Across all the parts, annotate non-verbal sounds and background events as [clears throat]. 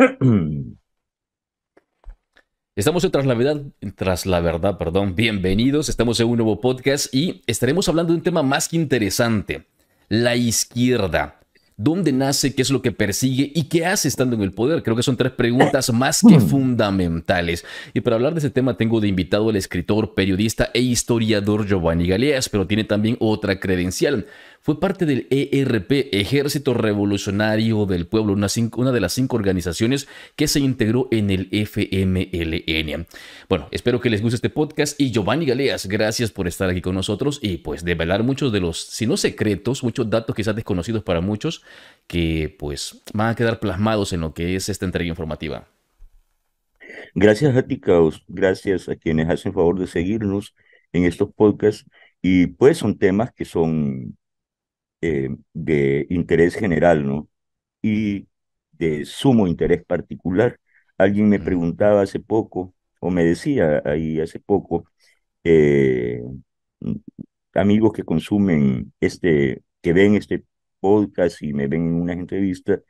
[clears throat] Estamos en Tras la Verdad, tras la verdad perdón. bienvenidos, estamos en un nuevo podcast y estaremos hablando de un tema más que interesante, la izquierda. ¿Dónde nace? ¿Qué es lo que persigue? ¿Y qué hace estando en el poder? Creo que son tres preguntas [clears throat] más que fundamentales. Y para hablar de ese tema tengo de invitado al escritor, periodista e historiador Giovanni Galeas, pero tiene también otra credencial. Fue parte del ERP, Ejército Revolucionario del Pueblo, una, de las cinco organizaciones que se integró en el FMLN. Bueno, espero que les guste este podcast y Giovanni Galeas, gracias por estar aquí con nosotros y pues develar muchos de los, si no secretos, muchos datos quizás desconocidos para muchos que pues van a quedar plasmados en lo que es esta entrega informativa. Gracias a Gracias a quienes hacen favor de seguirnos en estos podcasts. Y pues son temas que son eh, de interés general, ¿no? Y de sumo interés particular. Alguien me preguntaba hace poco, o me decía ahí hace poco, eh, mm, amigos que consumen este, que ven este podcast y me ven en una entrevista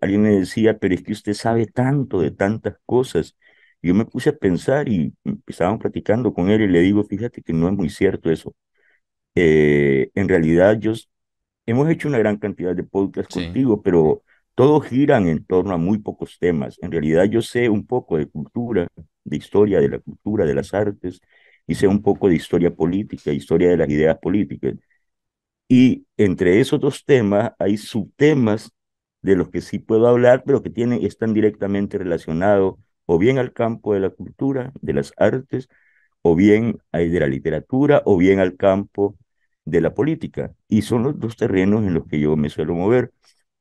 alguien me decía, pero es que usted sabe tanto de tantas cosas. yo me puse a pensar y mm, estábamos platicando con él y le digo, fíjate que no es muy cierto eso. Eh, en realidad yo hemos hecho una gran cantidad de podcasts contigo, pero todos giran en torno a muy pocos temas. En realidad yo sé un poco de cultura, de historia de la cultura, de las artes, y sé un poco de historia política, historia de las ideas políticas. Y entre esos dos temas hay subtemas de los que sí puedo hablar, pero que tienen, están directamente relacionados o bien al campo de la cultura, de las artes, o bien de la literatura, o bien al campo de la política. Y son los dos terrenos en los que yo me suelo mover.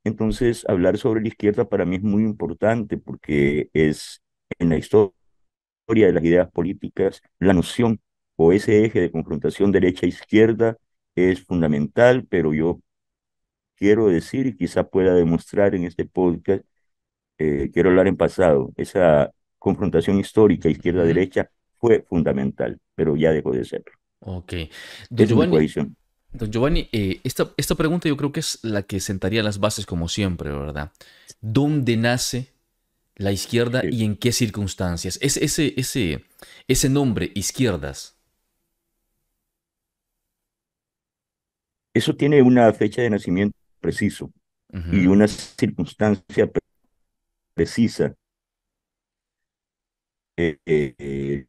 Entonces, hablar sobre la izquierda para mí es muy importante porque es en la historia de las ideas políticas la noción o ese eje de confrontación derecha-izquierda e es fundamental, pero yo quiero decir y quizá pueda demostrar en este podcast, eh, quiero hablar en pasado, esa confrontación histórica izquierda-derecha fue fundamental, pero ya dejó de serlo. Ok. Don Giovanni, don Giovanni eh, esta, pregunta yo creo que es la que sentaría las bases como siempre, ¿verdad? ¿Dónde nace la izquierda y en qué circunstancias? Es, ese, ese, ese nombre, izquierdas. Eso tiene una fecha de nacimiento preciso y una circunstancia precisa. eh, eh, eh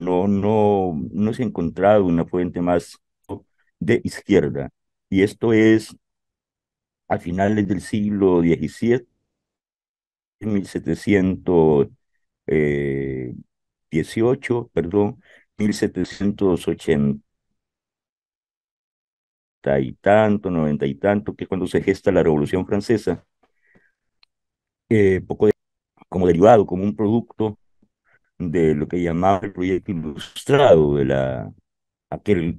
no, no, se ha encontrado una fuente más de izquierda. Y esto es a finales del siglo XVII, 1718, eh, perdón, 1780 y tanto, noventa y tanto, que es cuando se gesta la Revolución Francesa, eh, poco como derivado, como un producto de lo que llamaba el proyecto ilustrado, de la, aquel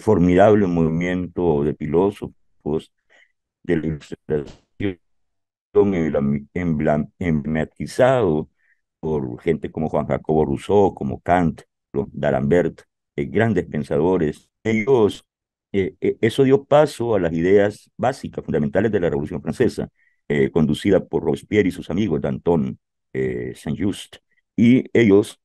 formidable movimiento de filósofos de la ilustración emblematizado por gente como Juan Jacobo Rousseau, como Kant, D'Alembert, eh, grandes pensadores. Ellos, eh, eh, eso dio paso a las ideas básicas, fundamentales de la Revolución Francesa, conducida por Robespierre y sus amigos, Danton, Saint-Just y ellos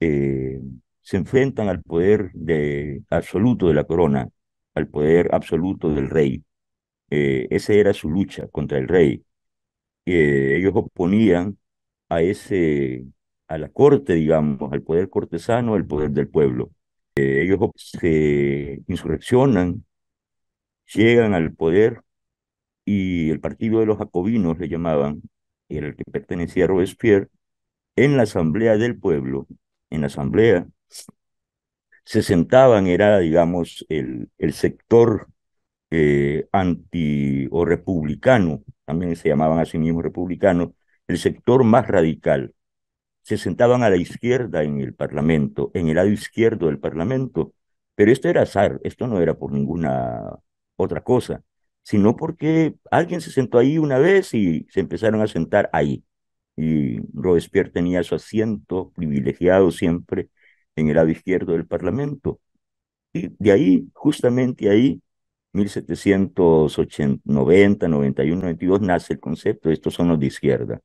eh, se enfrentan al poder de, absoluto de la corona, al poder absoluto del rey. Eh, esa era su lucha contra el rey. Eh, ellos oponían a ese a la corte, digamos, al poder cortesano, al poder del pueblo. Eh, ellos se insurreccionan, llegan al poder y el partido de los jacobinos le llamaban, era el que pertenecía a Robespierre, en la asamblea del pueblo, en la asamblea, se sentaban, era, digamos, el, el sector eh, anti o republicano, también se llamaban a sí mismos republicanos, el sector más radical. Se sentaban a la izquierda en el Parlamento, en el lado izquierdo del Parlamento, pero esto era azar, esto no era por ninguna otra cosa, sino porque alguien se sentó ahí una vez y se empezaron a sentar ahí y Robespierre tenía su asiento privilegiado siempre en el lado izquierdo del Parlamento. Y de ahí, justamente ahí, 1790, 91, 92, nace el concepto, estos son los de izquierda.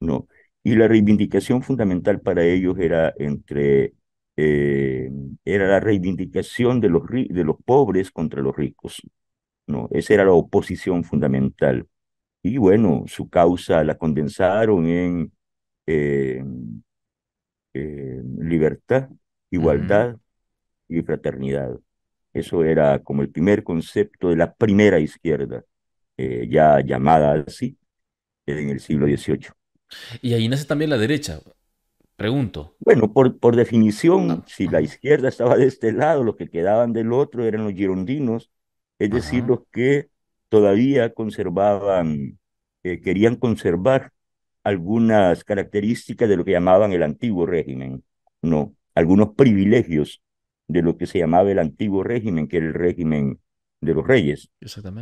¿no? Y la reivindicación fundamental para ellos era entre... Eh, era la reivindicación de los, de los pobres contra los ricos. ¿no? Esa era la oposición fundamental y bueno, su causa la condensaron en libertad, igualdad y fraternidad. Eso era como el primer concepto de la primera izquierda, eh, ya llamada así en el siglo XVIII. Y ahí nace también la derecha, pregunto. Bueno, por, por definición, si la izquierda estaba de este lado, los que quedaban del otro eran los girondinos, es decir, los que todavía conservaban, eh, querían conservar algunas características de lo que llamaban el antiguo régimen, ¿no? Algunos privilegios de lo que se llamaba el antiguo régimen, que era el régimen de los reyes.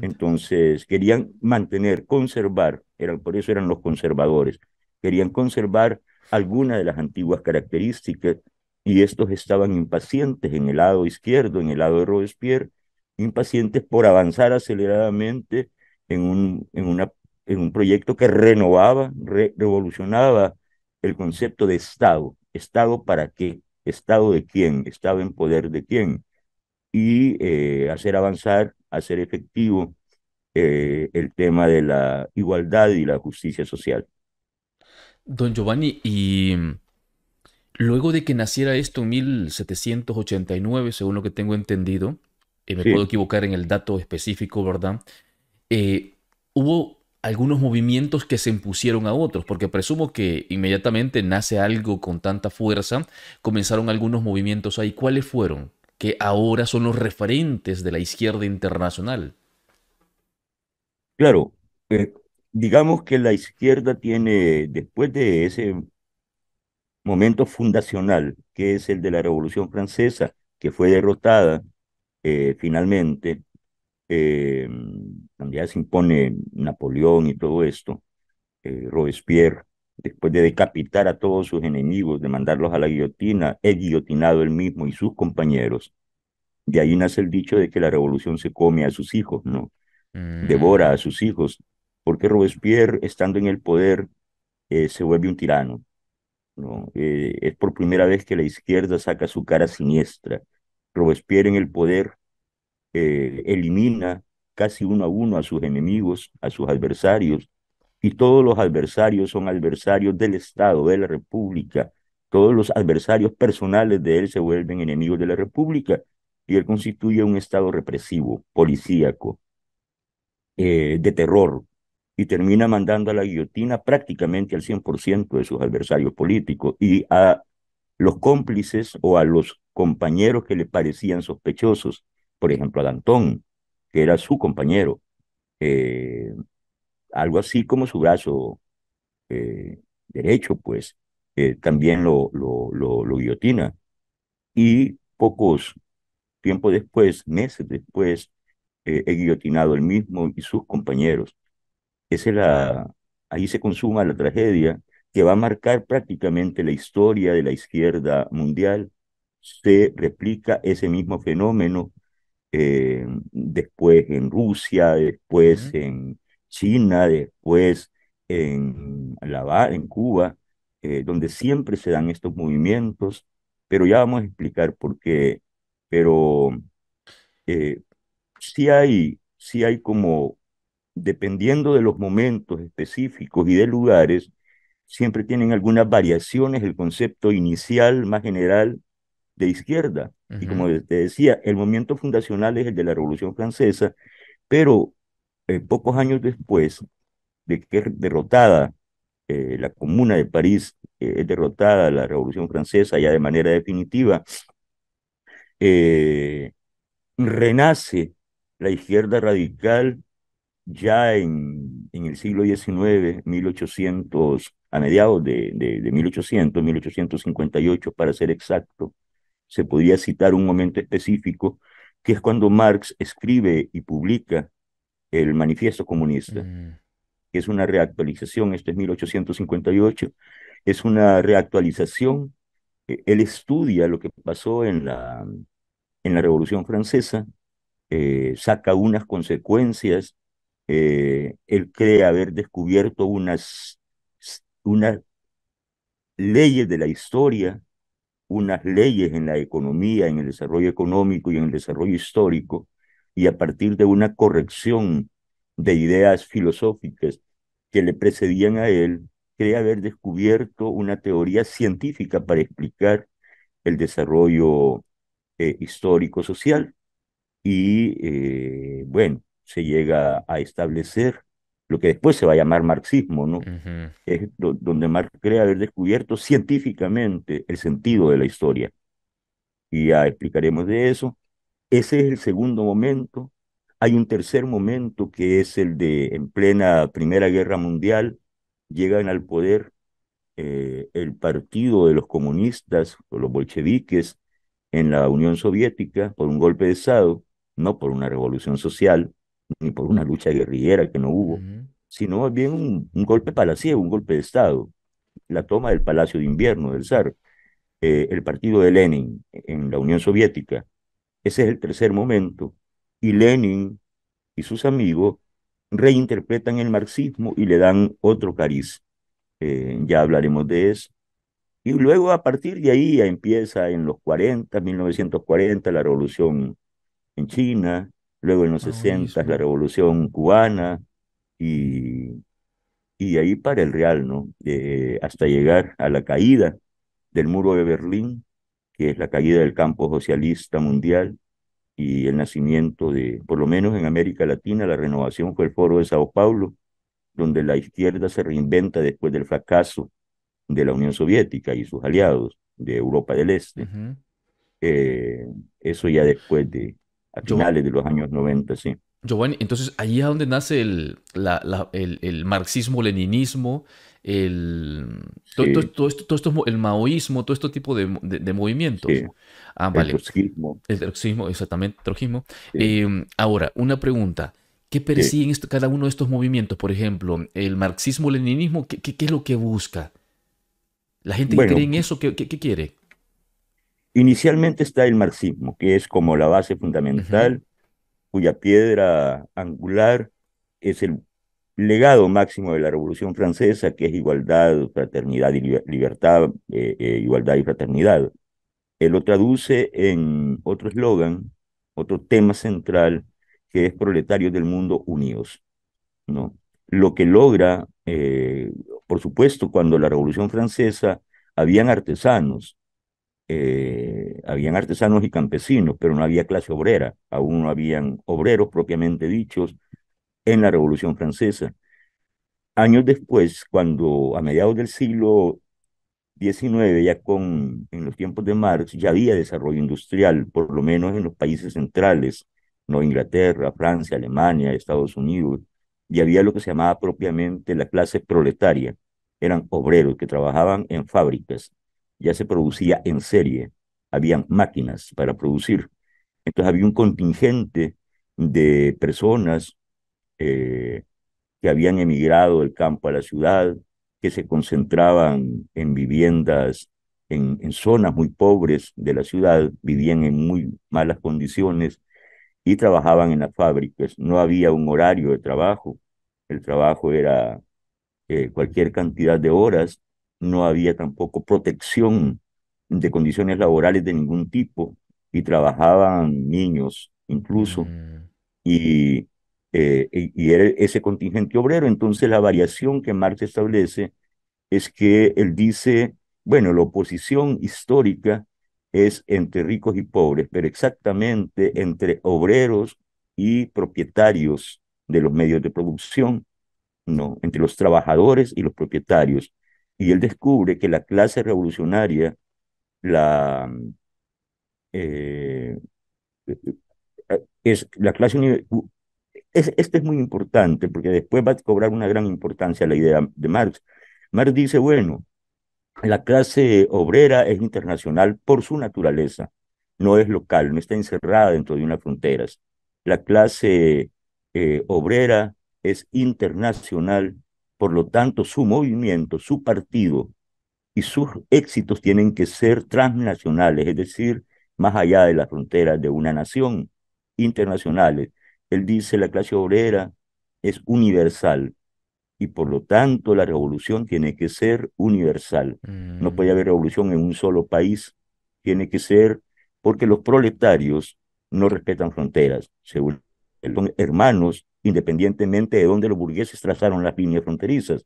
Entonces, querían mantener, conservar, eran, por eso eran los conservadores, querían conservar algunas de las antiguas características y estos estaban impacientes en el lado izquierdo, en el lado de Robespierre, Impacientes por avanzar aceleradamente en un, en una, en un proyecto que renovaba, revolucionaba el concepto de Estado. ¿Estado para qué? ¿Estado de quién? ¿Estado en poder de quién? Y eh, hacer avanzar, hacer efectivo eh, el tema de la igualdad y la justicia social. Don Giovanni, y mm, luego de que naciera esto en 1789, según lo que tengo entendido, y eh, me puedo equivocar en el dato específico, ¿verdad? Eh, hubo algunos movimientos que se impusieron a otros, porque presumo que inmediatamente nace algo con tanta fuerza, comenzaron algunos movimientos ahí. ¿Cuáles fueron? Que ahora son los referentes de la izquierda internacional. Claro, eh, digamos que la izquierda tiene, después de ese momento fundacional, que es el de la Revolución Francesa, que fue derrotada, eh, finalmente, eh, ya se impone Napoleón y todo esto, eh, Robespierre, después de decapitar a todos sus enemigos, de mandarlos a la guillotina, es guillotinado él mismo y sus compañeros. De ahí nace el dicho de que la revolución se come a sus hijos, ¿no? Mm. Devora a sus hijos, porque Robespierre, estando en el poder, eh, se vuelve un tirano. ¿no? es por primera vez que la izquierda saca su cara siniestra Robespierre en el poder eh, elimina casi uno a uno a sus enemigos, a sus adversarios, y todos los adversarios son adversarios del Estado, de la República. Todos los adversarios personales de él se vuelven enemigos de la República y él constituye un Estado represivo, policíaco, eh, de terror, y termina mandando a la guillotina prácticamente al 100% de sus adversarios políticos y a los cómplices o a los compañeros que le parecían sospechosos, por ejemplo a Dantón, que era su compañero, eh, algo así como su brazo eh, derecho, pues eh, también lo, lo, lo, guillotina. Y pocos tiempos después, meses después, he guillotinado el mismo y sus compañeros. Esa es la, ahí se consuma la tragedia que va a marcar prácticamente la historia de la izquierda mundial, se replica ese mismo fenómeno eh, después en Rusia, después en China, después en La en Cuba, eh, donde siempre se dan estos movimientos, pero ya vamos a explicar por qué. Pero eh, hay, sí hay como, dependiendo de los momentos específicos y de lugares, siempre tienen algunas variaciones el concepto inicial más general de izquierda. Y como te decía, el momento fundacional es el de la Revolución Francesa, pero eh, pocos años después de que es derrotada eh, la Comuna de París, eh, es derrotada la Revolución Francesa ya de manera definitiva, renace la izquierda radical ya en, en el siglo XIX, 1800 a mediados de, de, 1800, 1858 para ser exacto, se podría citar un momento específico, que es cuando Marx escribe y publica el Manifiesto Comunista, mm. que es una reactualización, esto es 1858, es una reactualización, eh, él estudia lo que pasó en la, en la Revolución Francesa, eh, saca unas consecuencias, eh, él cree haber descubierto unas unas leyes de la historia, unas leyes en la economía, en el desarrollo económico y en el desarrollo histórico, y a partir de una corrección de ideas filosóficas que le precedían a él, cree haber descubierto una teoría científica para explicar el desarrollo eh, histórico-social. Y eh, bueno, se llega a establecer lo que después se va a llamar marxismo, ¿no? Es donde Marx cree haber descubierto científicamente el sentido de la historia. Y ya explicaremos de eso. Ese es el segundo momento. Hay un tercer momento que es el de, en plena Primera Guerra Mundial, llegan al poder eh, el partido de los comunistas o los bolcheviques en la Unión Soviética por un golpe de Estado, no por una revolución social, ni por una lucha guerrillera que no hubo sino más bien un, golpe palaciego, un golpe de Estado, la toma del Palacio de Invierno del zar, eh, el partido de Lenin en la Unión Soviética. Ese es el tercer momento. Y Lenin y sus amigos reinterpretan el marxismo y le dan otro cariz. Eh, ya hablaremos de eso. Y luego a partir de ahí empieza en los 40, 1940, la revolución en China, luego en los 60, la revolución cubana, y, ahí para el Real, ¿no? Eh, hasta llegar a la caída del muro de Berlín, que es la caída del campo socialista mundial y el nacimiento de, por lo menos en América Latina, la renovación fue el foro de Sao Paulo, donde la izquierda se reinventa después del fracaso de la Unión Soviética y sus aliados de Europa del Este. Eh, eso ya después de, a finales de los años 90, sí entonces ahí es donde nace el, el, marxismo-leninismo, el, el maoísmo, todo este tipo de, de, movimientos. Ah, el trojismo. El trojismo, exactamente, em, ahora, una pregunta. ¿Qué persiguen esto, cada uno de estos movimientos? Por ejemplo, el marxismo-leninismo, ¿qué, es lo que busca? ¿La gente que cree en eso, qué, quiere? Inicialmente está el marxismo, que es como la base fundamental cuya piedra angular es el legado máximo de la Revolución Francesa, que es igualdad, fraternidad y libertad, eh, eh, igualdad y fraternidad. Él lo traduce en otro eslogan, otro tema central, que es proletarios del mundo unidos. ¿no? Lo que logra, eh, por supuesto, cuando la Revolución Francesa habían artesanos, eh, habían artesanos y campesinos, pero no había clase obrera, aún no habían obreros propiamente dichos en la Revolución Francesa. Años después, cuando a mediados del siglo XIX, ya con, en los tiempos de Marx, ya había desarrollo industrial, por lo menos en los países centrales, no Inglaterra, Francia, Alemania, Estados Unidos, y había lo que se llamaba propiamente la clase proletaria. Eran obreros que trabajaban en fábricas ya se producía en serie, habían máquinas para producir. Entonces había un contingente de personas eh, que habían emigrado del campo a la ciudad, que se concentraban en viviendas, en, zonas muy pobres de la ciudad, vivían en muy malas condiciones y trabajaban en las fábricas. No había un horario de trabajo, el trabajo era eh, cualquier cantidad de horas no había tampoco protección de condiciones laborales de ningún tipo y trabajaban niños incluso mm. eh, y, y era ese contingente obrero. Entonces la variación que Marx establece es que él dice, bueno, la oposición histórica es entre ricos y pobres, pero exactamente entre obreros y propietarios de los medios de producción, no, entre los trabajadores y los propietarios y él descubre que la clase revolucionaria, la, eh, eh, es la clase es, esto es muy importante porque después va a cobrar una gran importancia la idea de Marx. Marx dice, bueno, la clase obrera es internacional por su naturaleza, no es local, no está encerrada dentro de unas fronteras. La clase eh, obrera es internacional por lo tanto, su movimiento, su partido y sus éxitos tienen que ser transnacionales, es decir, más allá de las fronteras de una nación, internacionales. Él dice, la clase obrera es universal y por lo tanto la revolución tiene que ser universal. No puede haber mm. revolución en un solo país, tiene que ser porque los proletarios no respetan fronteras, según son hermanos independientemente de dónde los burgueses trazaron las líneas fronterizas.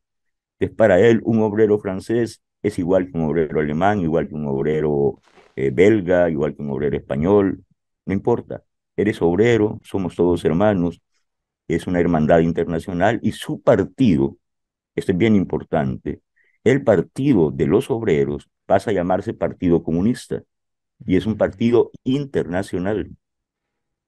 Es para él un obrero francés es igual que un obrero alemán, igual que un obrero eh, belga, igual que un obrero español, no importa. Eres obrero, somos todos hermanos, es una hermandad internacional y su partido, esto es bien importante, el partido de los obreros pasa a llamarse Partido Comunista y es un partido internacional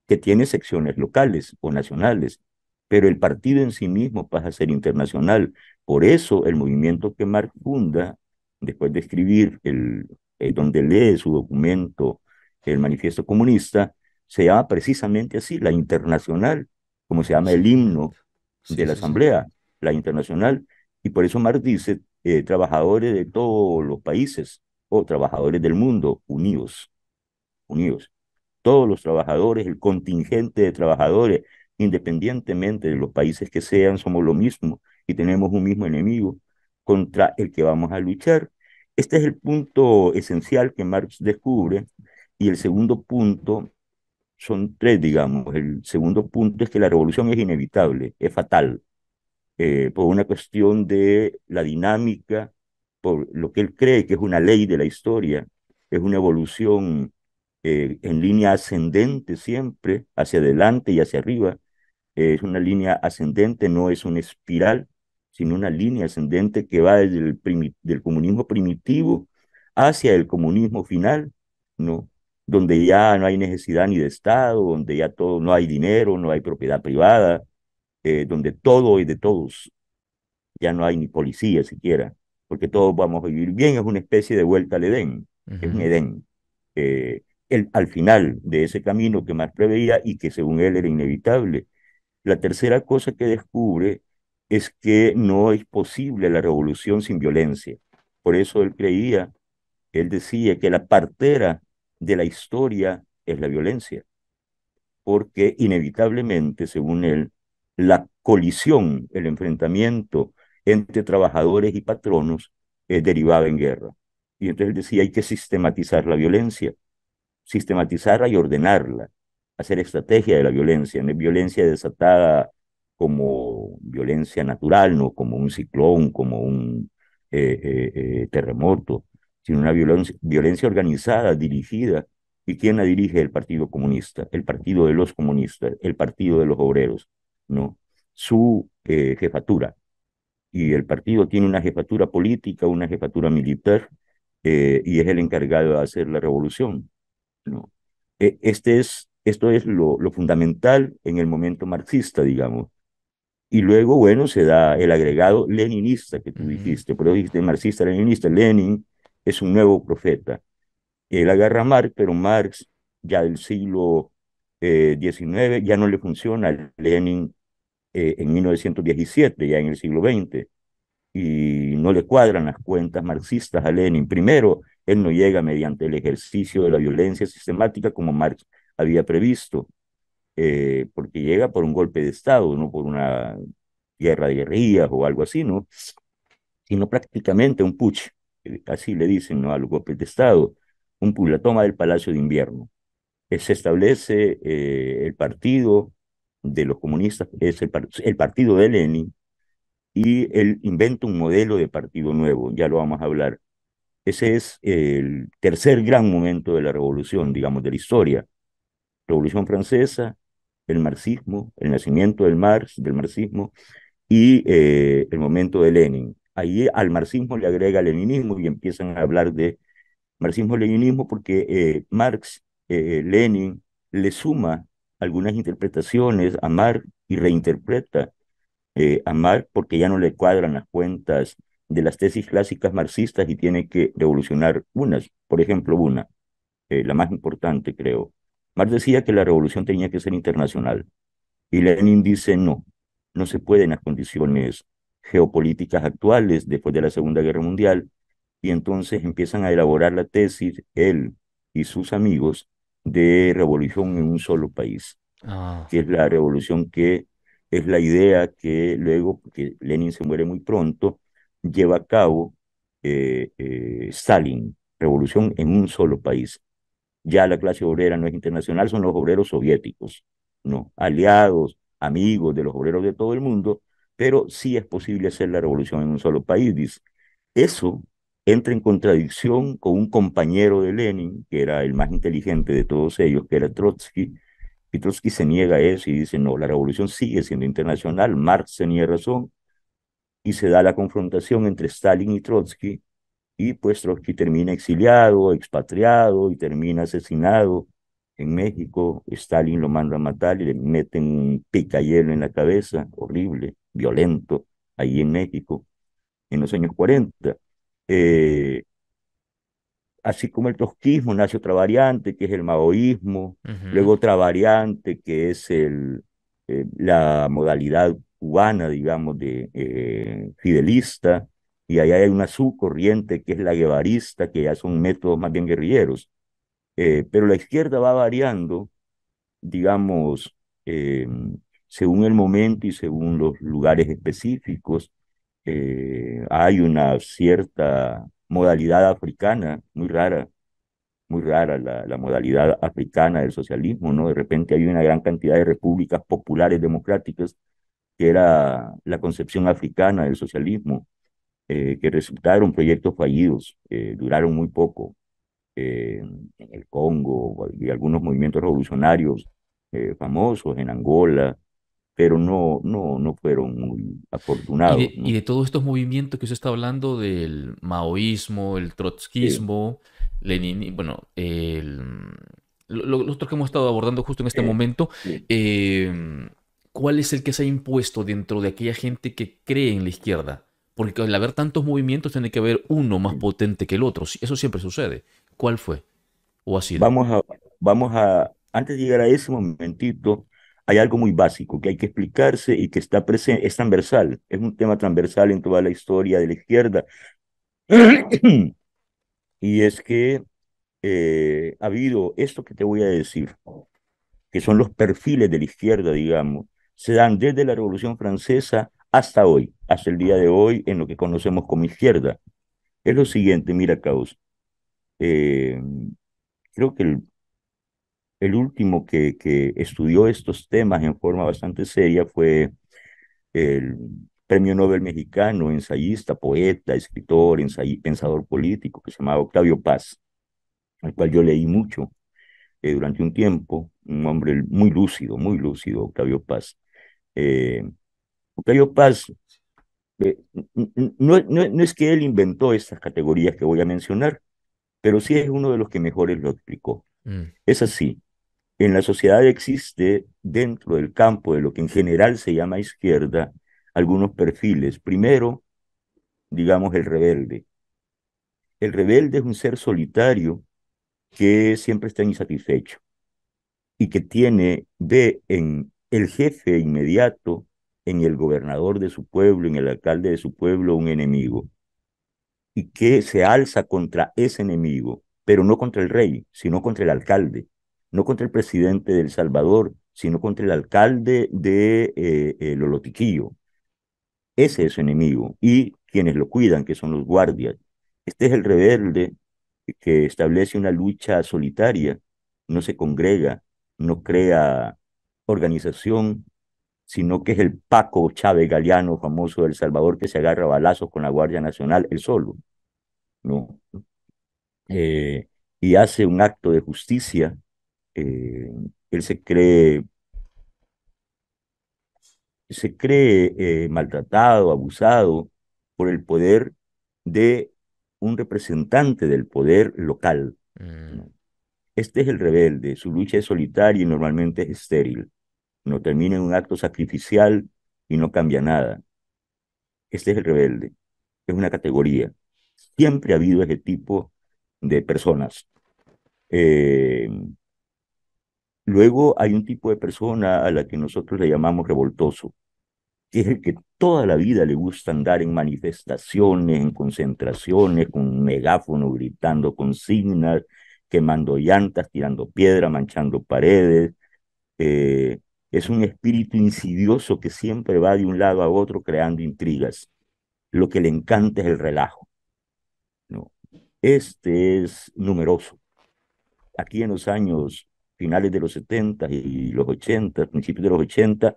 que tiene secciones locales o nacionales, pero el partido en sí mismo pasa a ser internacional. Por eso el movimiento que Marx funda, después de escribir, el, eh, donde lee su documento, el manifiesto comunista, se llama precisamente así, la internacional, como se llama el himno de la Asamblea, la internacional. Y por eso Marx dice, eh, trabajadores de todos los países o trabajadores del mundo, unidos, unidos. Todos los trabajadores, el contingente de trabajadores, independientemente de los países que sean, somos lo mismo y tenemos un mismo enemigo contra el que vamos a luchar. Este es el punto esencial que Marx descubre y el segundo punto son tres, digamos. El segundo punto es que la revolución es inevitable, es fatal, eh, por una cuestión de la dinámica, por lo que él cree que es una ley de la historia, es una evolución eh, en línea ascendente siempre, hacia adelante y hacia arriba, es una línea ascendente, no es una espiral, sino una línea ascendente que va desde el del comunismo primitivo hacia el comunismo final, ¿no? donde ya no hay necesidad ni de Estado, donde ya todo, no hay dinero, no hay propiedad privada, eh, donde todo es de todos, ya no hay ni policía siquiera, porque todos vamos a vivir bien, es una especie de vuelta al Edén, es un Edén. Eh, el, al final de ese camino que Marx preveía y que según él era inevitable, la tercera cosa que descubre es que no es posible la revolución sin violencia. Por eso él creía, él decía que la partera de la historia es la violencia, porque inevitablemente, según él, la colisión, el enfrentamiento entre trabajadores y patronos es eh, derivaba en guerra. Y entonces él decía, hay que sistematizar la violencia, sistematizarla y ordenarla hacer estrategia de la violencia, no es violencia desatada como violencia natural, no como un ciclón, como un eh, eh, eh, terremoto, sino una violencia, violencia organizada, dirigida. ¿Y quién la dirige? El Partido Comunista, el Partido de los Comunistas, el Partido de los Obreros, ¿no? Su jefatura. Y el partido tiene una jefatura política, una jefatura militar, y es el encargado de hacer la revolución, ¿no? E, este es esto es lo, fundamental en el momento marxista, digamos. Y luego, bueno, se da el agregado leninista que tú dijiste, pero dijiste marxista, leninista, Lenin es un nuevo profeta. Él agarra a Marx, pero Marx ya del siglo XIX eh, ya no le funciona a Lenin eh, en 1917, ya en el siglo XX, y no le cuadran las cuentas marxistas a Lenin. Primero, él no llega mediante el ejercicio de la violencia sistemática como Marx había previsto, eh, porque llega por un golpe de Estado, no por una guerra de guerrillas o algo así, ¿no? Sino prácticamente un putsch, así le dicen ¿no? a los golpes de Estado, un, la toma del Palacio de Invierno. Eh, se establece eh, el partido de los comunistas, es el, el partido de Lenin, y él inventa un modelo de partido nuevo, ya lo vamos a hablar. Ese es el tercer gran momento de la revolución, digamos, de la historia, Revolución Francesa, el marxismo, el nacimiento del Marx, del marxismo y eh, el momento de Lenin. Ahí al marxismo le agrega el leninismo y empiezan a hablar de marxismo-leninismo porque eh, Marx, eh, Lenin, le suma algunas interpretaciones a Marx y reinterpreta a Marx porque ya no le cuadran las cuentas de las tesis clásicas marxistas y tiene que revolucionar unas. Por ejemplo, una, la más importante creo, Marx decía que la revolución tenía que ser internacional y Lenin dice no, no se puede en las condiciones geopolíticas actuales después de la Segunda Guerra Mundial y entonces empiezan a elaborar la tesis él y sus amigos de revolución en un solo país, ah. que es la revolución que es la idea que luego, que Lenin se muere muy pronto, lleva a cabo eh, eh, Stalin, revolución en un solo país ya la clase obrera no es internacional, son los obreros soviéticos, ¿no? Aliados, amigos de los obreros de todo el mundo, pero sí es posible hacer la revolución en un solo país, dice. Eso entra en contradicción con un compañero de Lenin, que era el más inteligente de todos ellos, que era Trotsky, y Trotsky se niega a eso y dice, no, la revolución sigue siendo internacional, Marx tenía razón, y se da la confrontación entre Stalin y Trotsky, y pues Trotsky termina exiliado, expatriado y termina asesinado en México. Stalin lo manda a matar y le meten un picayelo en la cabeza, horrible, violento, ahí en México, en los años 40. Eh, así como el trotskismo, nace otra variante que es el maoísmo, luego otra variante que es eh, la modalidad cubana, digamos, de eh, fidelista, y allá hay una subcorriente que es la guevarista, que ya son métodos más bien guerrilleros. Eh, pero la izquierda va variando, digamos, em, según el momento y según los lugares específicos. Eh, hay una cierta modalidad africana, muy rara, muy rara la, la, modalidad africana del socialismo, ¿no? De repente hay una gran cantidad de repúblicas populares democráticas que era la concepción africana del socialismo, eh, que resultaron proyectos fallidos, eh, duraron muy poco eh, en el Congo y algunos movimientos revolucionarios famosos en Angola, pero no, no, no fueron muy afortunados. Y de, todos estos movimientos que usted está hablando del maoísmo, el trotskismo, Lenin, bueno, el, lo, que hemos estado abordando justo en este momento, ¿cuál es el que se ha impuesto dentro de aquella gente que cree en la izquierda? Porque al haber tantos movimientos, tiene que haber uno más potente que el otro. Eso siempre sucede. ¿Cuál fue? ¿O ha sido? Vamos a, vamos a, antes de llegar a ese momentito, hay algo muy básico que hay que explicarse y que está presente, es transversal, es un tema transversal en toda la historia de la izquierda. [clears throat] y es que eh, ha habido esto que te voy a decir, que son los perfiles de la izquierda, digamos, se dan desde la Revolución Francesa hasta hoy, hasta el día de hoy, en lo que conocemos como izquierda. Es lo siguiente, mira, Caos. Eh, creo que el, último que, que, estudió estos temas en forma bastante seria fue el premio Nobel mexicano, ensayista, poeta, escritor, pensador político, que se llamaba Octavio Paz, al cual yo leí mucho eh, durante un tiempo, un hombre muy lúcido, muy lúcido, Octavio Paz. Eh, porque yo paso, no, es que él inventó estas categorías que voy a mencionar, pero sí es uno de los que mejores lo explicó. Mm. Es así, en la sociedad existe dentro del campo de lo que en general se llama izquierda algunos perfiles. Primero, digamos, el rebelde. El rebelde es un ser solitario que siempre está insatisfecho y que tiene, ve en el jefe inmediato en el gobernador de su pueblo, en el alcalde de su pueblo, un enemigo. Y que se alza contra ese enemigo, pero no contra el rey, sino contra el alcalde, no contra el presidente del Salvador, sino contra el alcalde de eh, eh Lolotiquillo. Ese es su enemigo y quienes lo cuidan, que son los guardias. Este es el rebelde que establece una lucha solitaria, no se congrega, no crea organización, sino que es el Paco Chávez Galeano, famoso del Salvador, que se agarra balazos con la Guardia Nacional, él solo, ¿no? Eh, y hace un acto de justicia, eh, él se cree, se cree eh, maltratado, abusado por el poder de un representante del poder local. Mm. Este es el rebelde, su lucha es solitaria y normalmente es estéril no termina en un acto sacrificial y no cambia nada. Este es el rebelde, es una categoría. Siempre ha habido ese tipo de personas. Eh, luego hay un tipo de persona a la que nosotros le llamamos revoltoso, que es el que toda la vida le gusta andar en manifestaciones, en concentraciones, con un megáfono gritando consignas, quemando llantas, tirando piedra, manchando paredes. Eh, es un espíritu insidioso que siempre va de un lado a otro creando intrigas. Lo que le encanta es el relajo. No. Este es numeroso. Aquí en los años finales de los 70 y los 80, principios de los 80,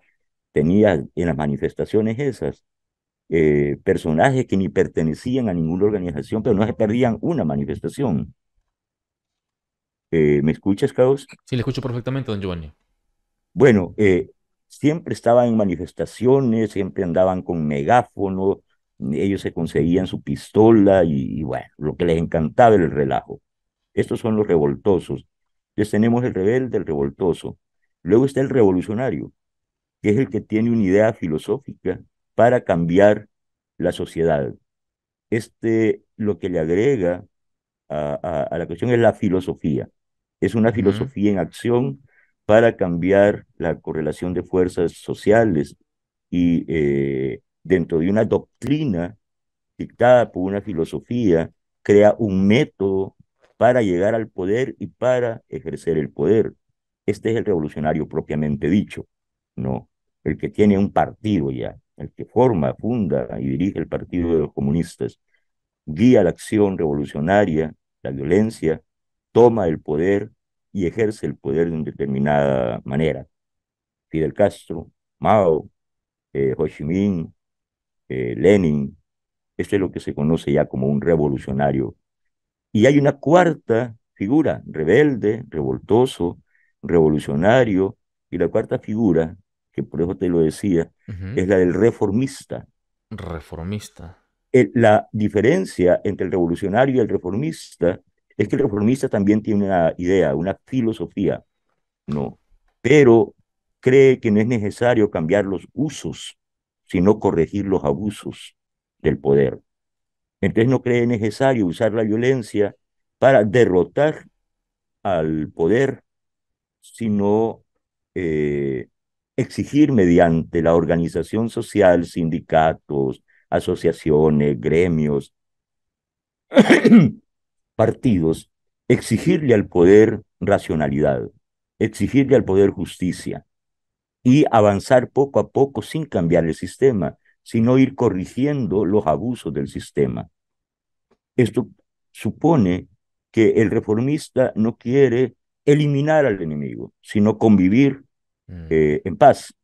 tenía en las manifestaciones esas eh, personajes que ni pertenecían a ninguna organización, pero no se perdían una manifestación. Eh, ¿Me escuchas, Caos? Sí, le escucho perfectamente, don Giovanni. Bueno, eh, siempre estaban en manifestaciones, siempre andaban con megáfono, ellos se conseguían su pistola y, bueno, lo que les encantaba era el relajo. Estos son los revoltosos. Entonces tenemos el rebelde, el revoltoso. Luego está el revolucionario, que es el que tiene una idea filosófica para cambiar la sociedad. Este lo que le agrega a, la cuestión es la filosofía. Es una filosofía en acción para cambiar la correlación de fuerzas sociales y eh, dentro de una doctrina dictada por una filosofía, crea un método para llegar al poder y para ejercer el poder. Este es el revolucionario propiamente dicho, ¿no? El que tiene un partido ya, el que forma, funda y dirige el Partido de los Comunistas, guía la acción revolucionaria, la violencia, toma el poder y ejerce el poder de una determinada manera. Fidel Castro, Mao, eh, Ho Chi Minh, eh, Lenin, esto es lo que se conoce ya como un revolucionario. Y hay una cuarta figura, rebelde, revoltoso, revolucionario, y la cuarta figura, que por eso te lo decía, es la del reformista. Reformista. la diferencia entre el revolucionario y el reformista es que el reformista también tiene una idea, una filosofía, ¿no? Pero cree que no es necesario cambiar los usos, sino corregir los abusos del poder. Entonces no cree necesario usar la violencia para derrotar al poder, sino eh, exigir mediante la organización social, sindicatos, asociaciones, gremios, partidos exigirle al poder racionalidad, exigirle al poder justicia y avanzar poco a poco sin cambiar el sistema, sino ir corrigiendo los abusos del sistema. Esto supone que el reformista no quiere eliminar al enemigo, sino convivir mm. eh, en paz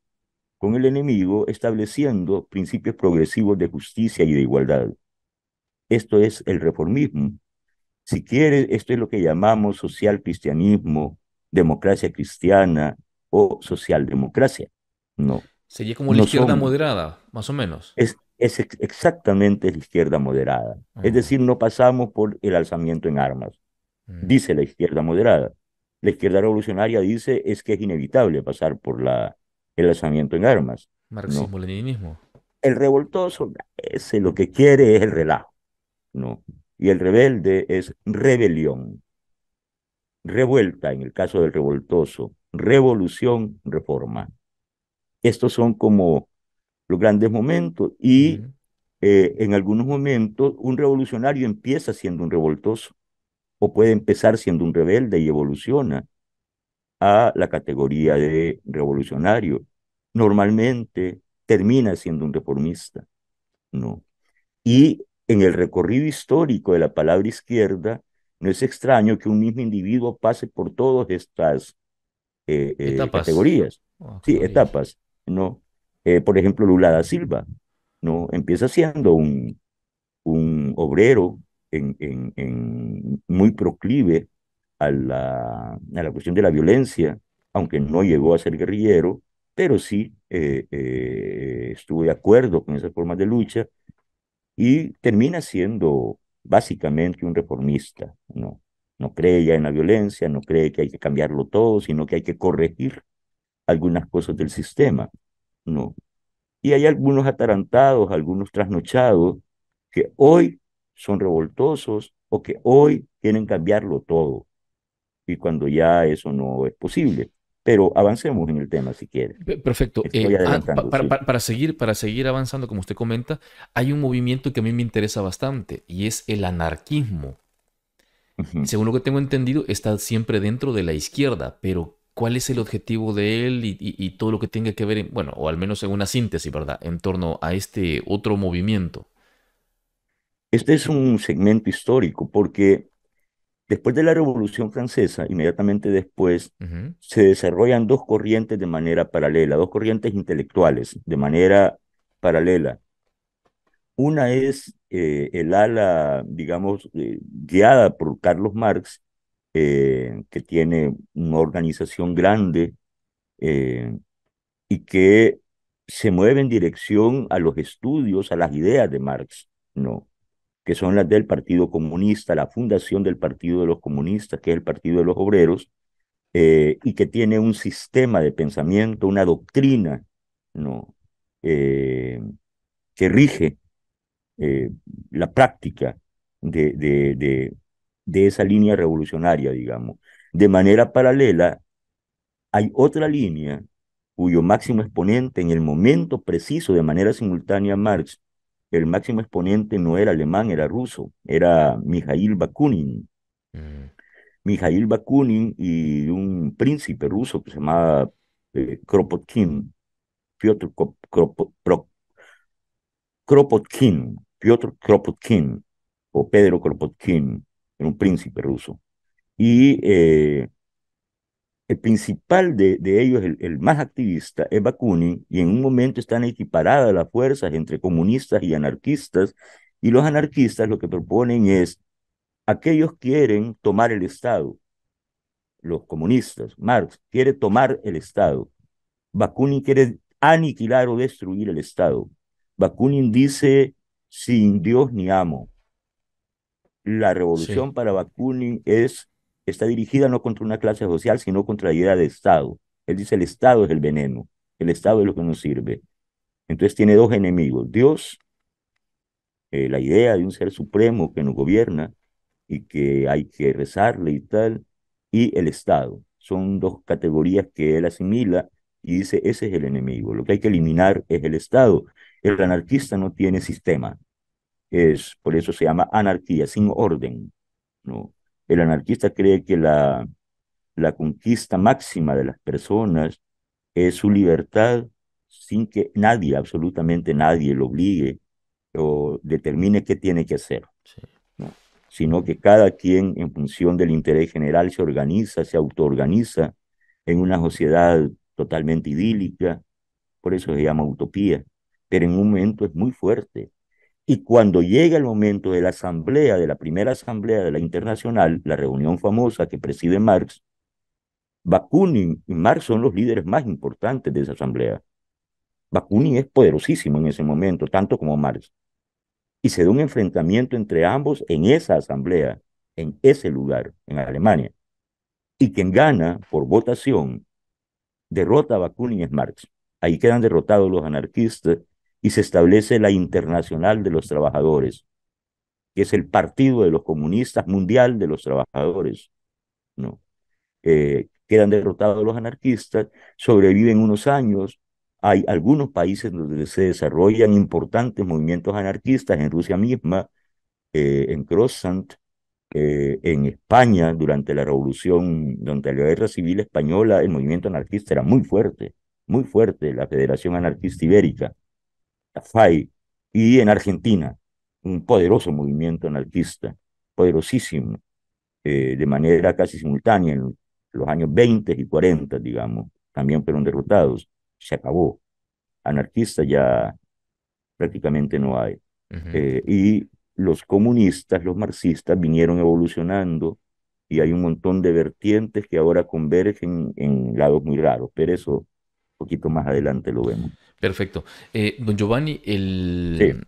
con el enemigo, estableciendo principios progresivos de justicia y de igualdad. Esto es el reformismo si quiere, esto es lo que llamamos social cristianismo, democracia cristiana o socialdemocracia. No. Sería como la izquierda moderada, más o menos. Es, es exactamente la izquierda moderada. Es decir, no pasamos por el alzamiento en armas, mm. dice la izquierda moderada. La izquierda revolucionaria dice es que es inevitable pasar por la, el alzamiento en armas. Marxismo-leninismo. El revoltoso, ese lo que quiere es el relajo, ¿no? y el rebelde es rebelión. Revuelta en el caso del revoltoso, revolución, reforma. Estos son como los grandes momentos y eh, en algunos momentos un revolucionario empieza siendo un revoltoso o puede empezar siendo un rebelde y evoluciona a la categoría de revolucionario. Normalmente termina siendo un reformista, ¿no? Y en el recorrido histórico de la palabra izquierda, no es extraño que un mismo individuo pase por todas estas eh, eh, categorías. sí, etapas. ¿no? Eh, por ejemplo, Lula da Silva ¿no? empieza siendo un, un obrero muy proclive a la, a la cuestión de la violencia, aunque no llegó a ser guerrillero, pero sí estuvo de acuerdo con esas formas de lucha y termina siendo básicamente un reformista, ¿no? No cree ya en la violencia, no cree que hay que cambiarlo todo, sino que hay que corregir algunas cosas del sistema, ¿no? Y hay algunos atarantados, algunos trasnochados, que hoy son revoltosos o que hoy quieren cambiarlo todo. Y cuando ya eso no es posible. Pero avancemos en el tema si quiere. Perfecto. Eh, ah, para, seguir, para seguir avanzando, como usted comenta, hay un movimiento que a mí me interesa bastante y es el anarquismo. Según lo que tengo entendido, está siempre dentro de la izquierda, pero ¿cuál es el objetivo de él y, todo lo que tenga que ver, bueno, o al menos en una síntesis, ¿verdad?, en torno a este otro movimiento. Este es un segmento histórico porque Después de la Revolución Francesa, inmediatamente después, se desarrollan dos corrientes de manera paralela, dos corrientes intelectuales de manera paralela. Una es eh, el ala, digamos, eh, guiada por Carlos Marx, eh, que tiene una organización grande y que se mueve en dirección a los estudios, a las ideas de Marx, ¿no? que son las del Partido Comunista, la fundación del Partido de los Comunistas, que es el Partido de los Obreros, eh, y que tiene un sistema de pensamiento, una doctrina, ¿no? Eh, que rige eh, la práctica de, de, de, de esa línea revolucionaria, digamos. De manera paralela, hay otra línea cuyo máximo exponente en el momento preciso, de manera simultánea, Marx el máximo exponente no era alemán, era ruso, era Mijail Bakunin. Mm. Mijail Bakunin y un príncipe ruso que se llamaba eh, Kropotkin, Piotr Kropotkin, Kropotkin, o Pedro Kropotkin, era un príncipe ruso. Y eh, el principal de, ellos, el, más activista, es Bakunin, y en un momento están equiparadas las fuerzas entre comunistas y anarquistas, y los anarquistas lo que proponen es, aquellos quieren tomar el Estado, los comunistas, Marx quiere tomar el Estado, Bakunin quiere aniquilar o destruir el Estado. Bakunin dice, sin Dios ni amo. La revolución para Bakunin es está dirigida no contra una clase social, sino contra la idea de Estado. Él dice, el Estado es el veneno, el Estado es lo que nos sirve. Entonces tiene dos enemigos, Dios, eh, la idea de un ser supremo que nos gobierna y que hay que rezarle y tal, y el Estado. Son dos categorías que él asimila y dice, ese es el enemigo, lo que hay que eliminar es el Estado. El anarquista no tiene sistema, es, por eso se llama anarquía, sin orden. ¿no? El anarquista cree que la, la conquista máxima de las personas es su libertad sin que nadie, absolutamente nadie, lo obligue o determine qué tiene que hacer, sino que cada quien en función del interés general se organiza, se autoorganiza en una sociedad totalmente idílica, por eso se llama utopía, pero en un momento es muy fuerte, y cuando llega el momento de la asamblea, de la primera asamblea de la internacional, la reunión famosa que preside Marx, Bakunin y Marx son los líderes más importantes de esa asamblea. Bakunin es poderosísimo en ese momento, tanto como Marx. Y se da un enfrentamiento entre ambos en esa asamblea, en ese lugar, en Alemania. Y quien gana por votación, derrota a Bakunin es Marx. Ahí quedan derrotados los anarquistas y se establece la Internacional de los Trabajadores, que es el Partido de los Comunistas Mundial de los Trabajadores. ¿no? Eh, quedan derrotados los anarquistas, sobreviven unos años. Hay algunos países donde se desarrollan importantes movimientos anarquistas, en Rusia misma, eh, en Croissant, eh, en España, durante la revolución, durante la guerra civil española, el movimiento anarquista era muy fuerte, muy fuerte, la Federación Anarquista Ibérica. FAI, y en Argentina, un poderoso movimiento anarquista, poderosísimo, eh, de manera casi simultánea en los años 20 y 40, digamos, también fueron derrotados, se acabó. Anarquista ya prácticamente no hay. Eh, y los comunistas, los marxistas vinieron evolucionando y hay un montón de vertientes que ahora convergen en lados muy raros, pero eso un poquito más adelante lo vemos. Perfecto. Eh, don Giovanni, el,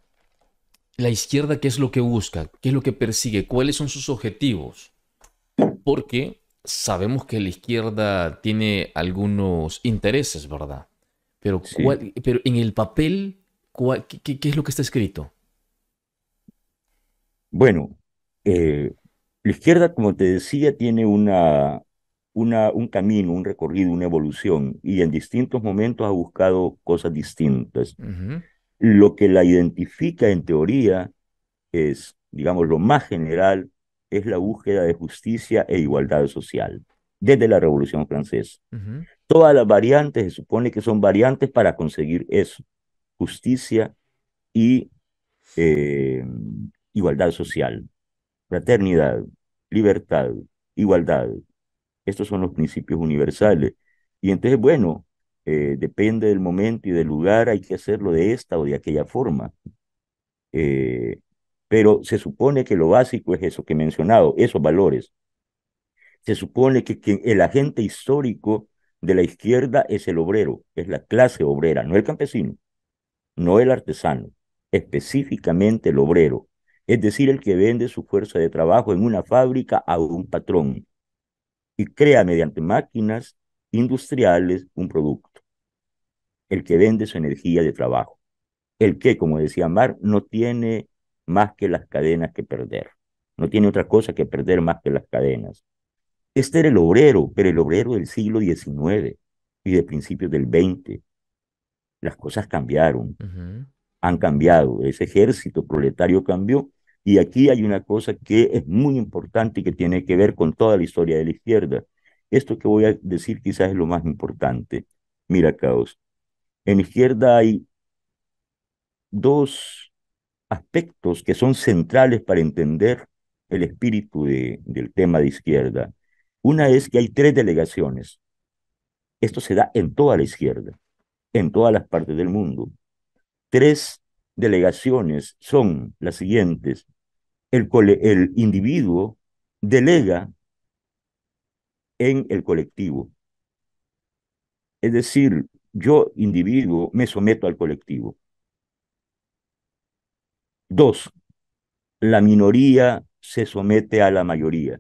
la izquierda, ¿qué es lo que busca? ¿Qué es lo que persigue? ¿Cuáles son sus objetivos? Porque sabemos que la izquierda tiene algunos intereses, ¿verdad? Pero, pero en el papel, qué, es lo que está escrito? Bueno, eh, la izquierda, como te decía, tiene una, un camino, un recorrido, una evolución, y en distintos momentos ha buscado cosas distintas. Lo que la identifica en teoría es, digamos, lo más general, es la búsqueda de justicia e igualdad social desde la Revolución Francesa. Todas las variantes se supone que son variantes para conseguir eso, justicia y eh, igualdad social, fraternidad, libertad, igualdad, estos son los principios universales. Y entonces, bueno, eh, depende del momento y del lugar, hay que hacerlo de esta o de aquella forma. Eh, pero se supone que lo básico es eso que he mencionado, esos valores. Se supone que, que el agente histórico de la izquierda es el obrero, es la clase obrera, no el campesino, no el artesano, específicamente el obrero, es decir, el que vende su fuerza de trabajo en una fábrica a un patrón y crea mediante máquinas industriales un producto, el que vende su energía de trabajo, el que, como decía Mar, no tiene más que las cadenas que perder, no tiene otra cosa que perder más que las cadenas. Este era el obrero, pero el obrero del siglo XIX y de principios del XX. Las cosas cambiaron, han cambiado, ese ejército proletario cambió y aquí hay una cosa que es muy importante y que tiene que ver con toda la historia de la izquierda. Esto que voy a decir quizás es lo más importante. Mira, Caos, en izquierda hay dos aspectos que son centrales para entender el espíritu de, del tema de izquierda. Una es que hay tres delegaciones. Esto se da en toda la izquierda, en todas las partes del mundo. Tres delegaciones son las siguientes. El, el individuo delega en el colectivo. Es decir, yo individuo me someto al colectivo. Dos, la minoría se somete a la mayoría.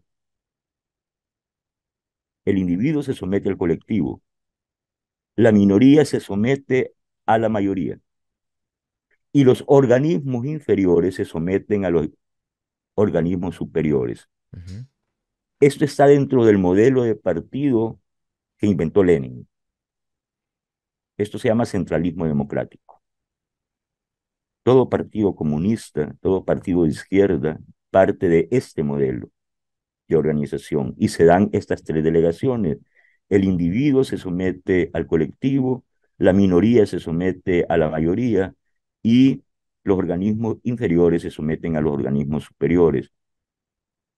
El individuo se somete al colectivo. La minoría se somete a la mayoría y los organismos inferiores se someten a los organismos superiores. Esto está dentro del modelo de partido que inventó Lenin. Esto se llama centralismo democrático. Todo partido comunista, todo partido de izquierda parte de este modelo de organización y se dan estas tres delegaciones. El individuo se somete al colectivo, la minoría se somete a la mayoría y los organismos inferiores se someten a los organismos superiores.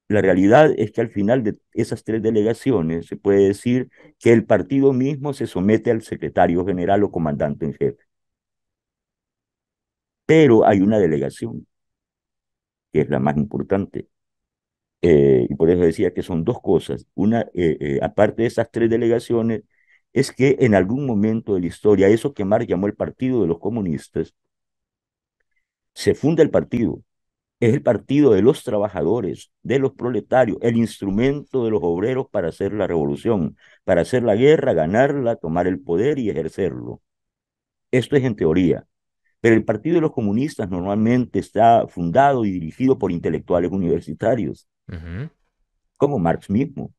La realidad es que al final de esas tres delegaciones se puede decir que el partido mismo se somete al secretario general o comandante en jefe. Pero hay una delegación, que es la más importante. Eh, y por eso decía que son dos cosas. Una, eh, eh, aparte de esas tres delegaciones, es que en algún momento de la historia, eso que Marx llamó el Partido de los Comunistas, se funda el partido. Es el partido de los trabajadores, de los proletarios, el instrumento de los obreros para hacer la revolución, para hacer la guerra, ganarla, tomar el poder y ejercerlo. Esto es en teoría. Pero el Partido de los Comunistas normalmente está fundado y dirigido por intelectuales universitarios, como Marx mismo,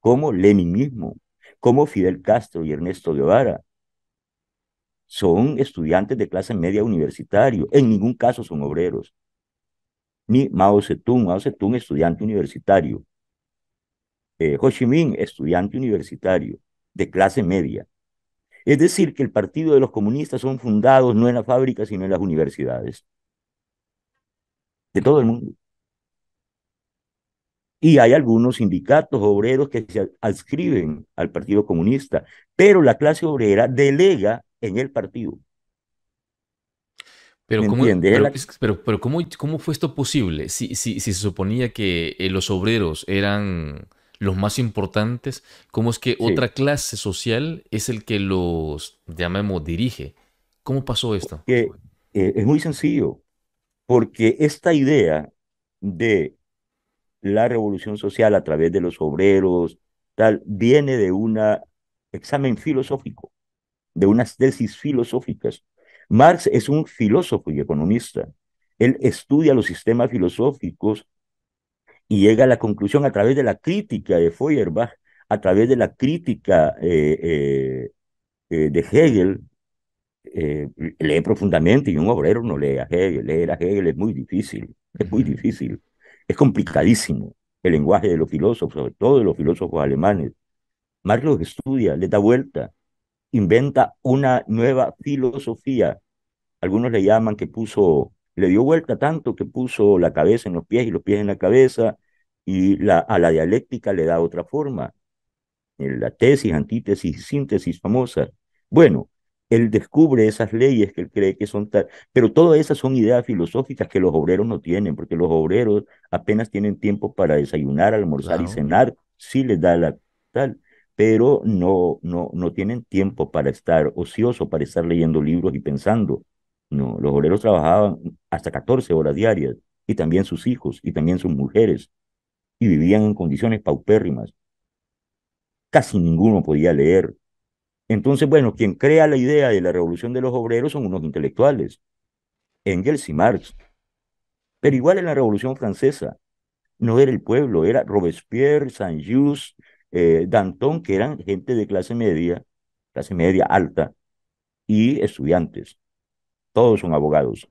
como Lenin mismo, como Fidel Castro y Ernesto Guevara, son estudiantes de clase media universitario, en ningún caso son obreros. Ni Mao Zedong, Mao Zedong estudiante universitario. Eh, Ho Chi Minh, estudiante universitario, de clase media. Es decir, que el Partido de los Comunistas son fundados no en las fábricas, sino en las universidades. De todo el mundo. Y hay algunos sindicatos obreros que se adscriben al Partido Comunista, pero la clase obrera delega en el partido. Pero, ¿cómo, pero, ¿cómo, ¿cómo, fue esto posible? Si, si, se suponía que eh, los obreros eran los más importantes, ¿cómo es que otra clase social es el que los, llamemos, dirige? ¿Cómo pasó esto? Eh, es muy sencillo, porque esta idea de la revolución social a través de los obreros, tal, viene de un examen filosófico de unas tesis filosóficas. Marx es un filósofo y economista. Él estudia los sistemas filosóficos y llega a la conclusión a través de la crítica de Feuerbach, a través de la crítica eh, eh, eh, de Hegel. lee profundamente y un obrero no lee a Hegel. Leer a Hegel es muy difícil, es muy difícil, es complicadísimo el lenguaje de los filósofos, sobre todo de los filósofos alemanes. Marx los estudia, les da vuelta, inventa una nueva filosofía. Algunos le llaman que puso, le dio vuelta tanto que puso la cabeza en los pies y los pies en la cabeza, y a la dialéctica le da otra forma. La tesis, antítesis, síntesis famosa. Bueno, él descubre esas leyes que él cree que son tal, pero todas esas son ideas filosóficas que los obreros no tienen, porque los obreros apenas tienen tiempo para desayunar, almorzar y cenar, si les da la tal pero no, no, no tienen tiempo para estar ocioso, para estar leyendo libros y pensando. No, los obreros trabajaban hasta 14 horas diarias, y también sus hijos, y también sus mujeres, y vivían en condiciones paupérrimas. Casi ninguno podía leer. Entonces, bueno, quien crea la idea de la revolución de los obreros son unos intelectuales, Engels y Marx. Pero igual en la Revolución Francesa, no era el pueblo, era Robespierre, Saint-Just, eh, Danton, que eran gente de clase media, clase media alta, y estudiantes. Todos son abogados.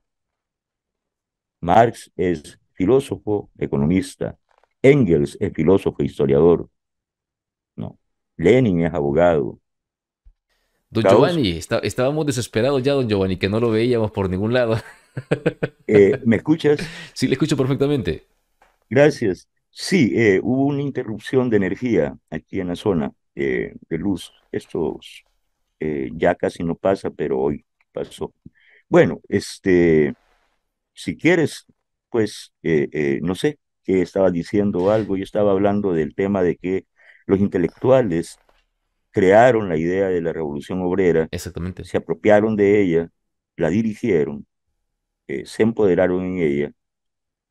Marx es filósofo, economista. Engels es filósofo, e historiador. No. Lenin es abogado. Don Giovanni, estábamos desesperados ya, don Giovanni, que no lo veíamos por ningún lado. Eh, ¿Me escuchas? [laughs] Sí, le escucho perfectamente. Gracias. Sí, eh, hubo una interrupción de energía aquí en la zona eh, de luz. Esto eh, ya casi no pasa, pero hoy pasó. Bueno, este, si quieres, pues, no sé, qué estaba diciendo algo, yo estaba hablando del tema de que los intelectuales crearon la idea de la revolución obrera, Exactamente. se apropiaron de ella, la dirigieron, se empoderaron en ella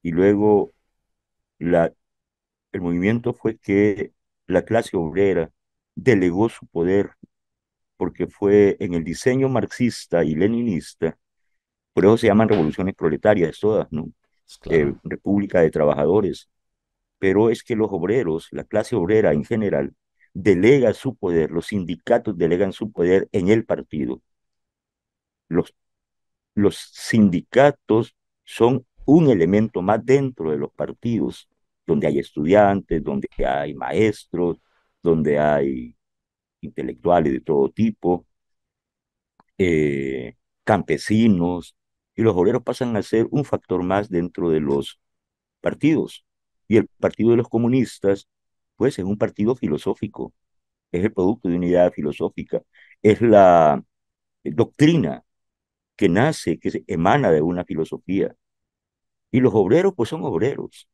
y luego la el movimiento fue que la clase obrera delegó su poder, porque fue en el diseño marxista y leninista, por eso se llaman revoluciones proletarias todas, ¿no? Pues eh, República de Trabajadores. Pero es que los obreros, la clase obrera en general, delega su poder, los sindicatos delegan su poder en el partido. los sindicatos son un elemento más dentro de los partidos donde hay estudiantes, donde hay maestros, donde hay intelectuales de todo tipo, eh, campesinos, y los obreros pasan a ser un factor más dentro de los partidos. Y el Partido de los Comunistas, pues es un partido filosófico, es el producto de una idea filosófica, es la doctrina que nace, que se emana de una filosofía. Y los obreros, pues son obreros.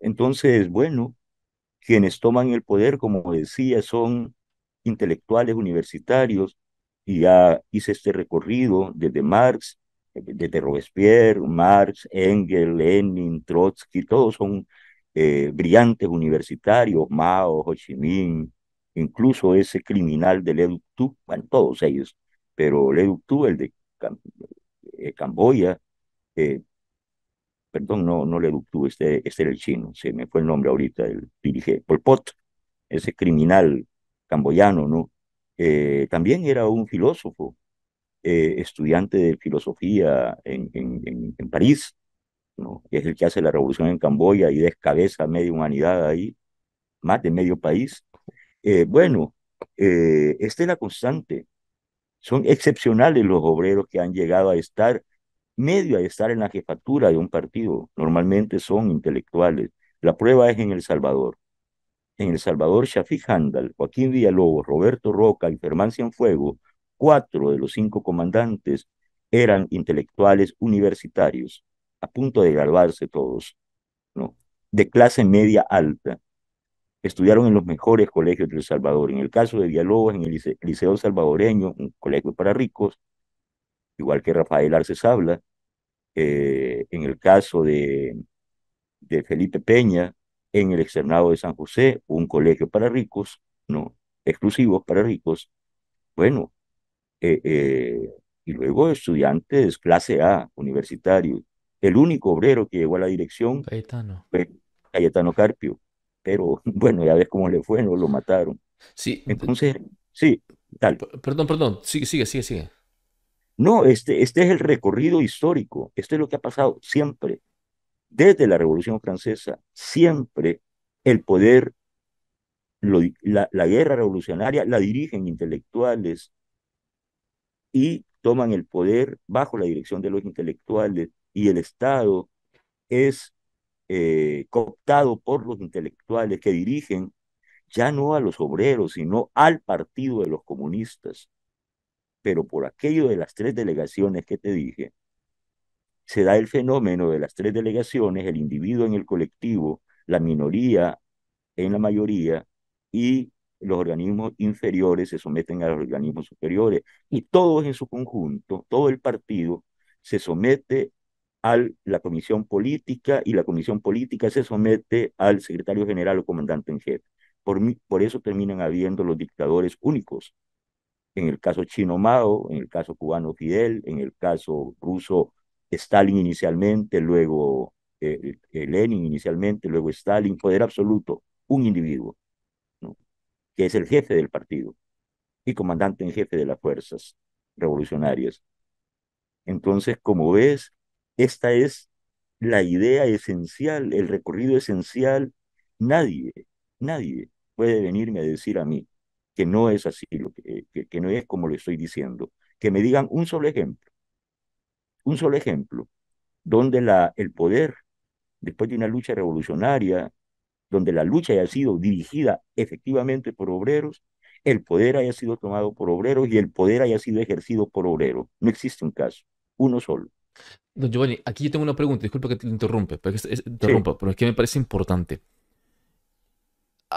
Entonces, bueno, quienes toman el poder, como decía, son intelectuales universitarios, y ya hice este recorrido desde Marx, desde Robespierre, Marx, Engel, Lenin, Trotsky, todos son eh, brillantes universitarios, Mao, Ho Chi Minh, incluso ese criminal de Eductú, bueno, todos ellos, pero el el de eh, Camboya, eh, perdón, no, no le este, este era el chino, se me fue el nombre ahorita, el Pol Pot, ese criminal camboyano, ¿no? Eh, también era un filósofo, eh, estudiante de filosofía en, en, París, ¿no? es el que hace la revolución en Camboya y descabeza media humanidad ahí, más de medio país. Eh, bueno, esta es la constante. Son excepcionales los obreros que han llegado a estar medio a estar en la jefatura de un partido. Normalmente son intelectuales. La prueba es en El Salvador. En El Salvador, Shafi Handal, Joaquín Villalobos, Roberto Roca y Germán Cienfuego, cuatro de los cinco comandantes, eran intelectuales universitarios, a punto de graduarse todos, ¿no? de clase media alta. Estudiaron en los mejores colegios de El Salvador. En el caso de Villalobos, en el Liceo Salvadoreño, un colegio para ricos, igual que Rafael Arce habla, eh, en el caso de, de Felipe Peña, en el externado de San José, un colegio para ricos, no, exclusivos para ricos, bueno, eh, eh, y luego estudiantes clase A, universitarios. El único obrero que llegó a la dirección Cayetano. fue Cayetano Carpio, pero [laughs] bueno, ya ves cómo le fue, no lo mataron. Sí, entonces, sí, tal. Perdón, perdón, sigue, sigue, sigue, sigue. No, este, este es el recorrido histórico, esto es lo que ha pasado siempre, desde la Revolución Francesa, siempre el poder, la, guerra revolucionaria la dirigen intelectuales y toman el poder bajo la dirección de los intelectuales y el Estado es eh, cooptado por los intelectuales que dirigen ya no a los obreros, sino al partido de los comunistas pero por aquello de las tres delegaciones que te dije, se da el fenómeno de las tres delegaciones, el individuo en el colectivo, la minoría en la mayoría y los organismos inferiores se someten a los organismos superiores y todos en su conjunto, todo el partido se somete a la comisión política y la comisión política se somete al secretario general o comandante en jefe. Por, por eso terminan habiendo los dictadores únicos, en el caso chino Mao, en el caso cubano Fidel, en el caso ruso Stalin inicialmente, luego eh, Lenin inicialmente, luego Stalin, poder absoluto, un individuo, que es el jefe del partido y comandante en jefe de las fuerzas revolucionarias. Entonces, como ves, esta es la idea esencial, el recorrido esencial. Nadie, nadie puede venirme a decir a mí que no es así, que, que, que no es como lo estoy diciendo. Que me digan un solo ejemplo, un solo ejemplo, donde la, el poder, después de una lucha revolucionaria, donde la lucha haya sido dirigida efectivamente por obreros, el poder haya sido tomado por obreros y el poder haya sido ejercido por obreros. No existe un caso, uno solo. Don Giovanni, aquí yo tengo una pregunta, disculpa que te interrumpe, interrumpa, pero es que me parece importante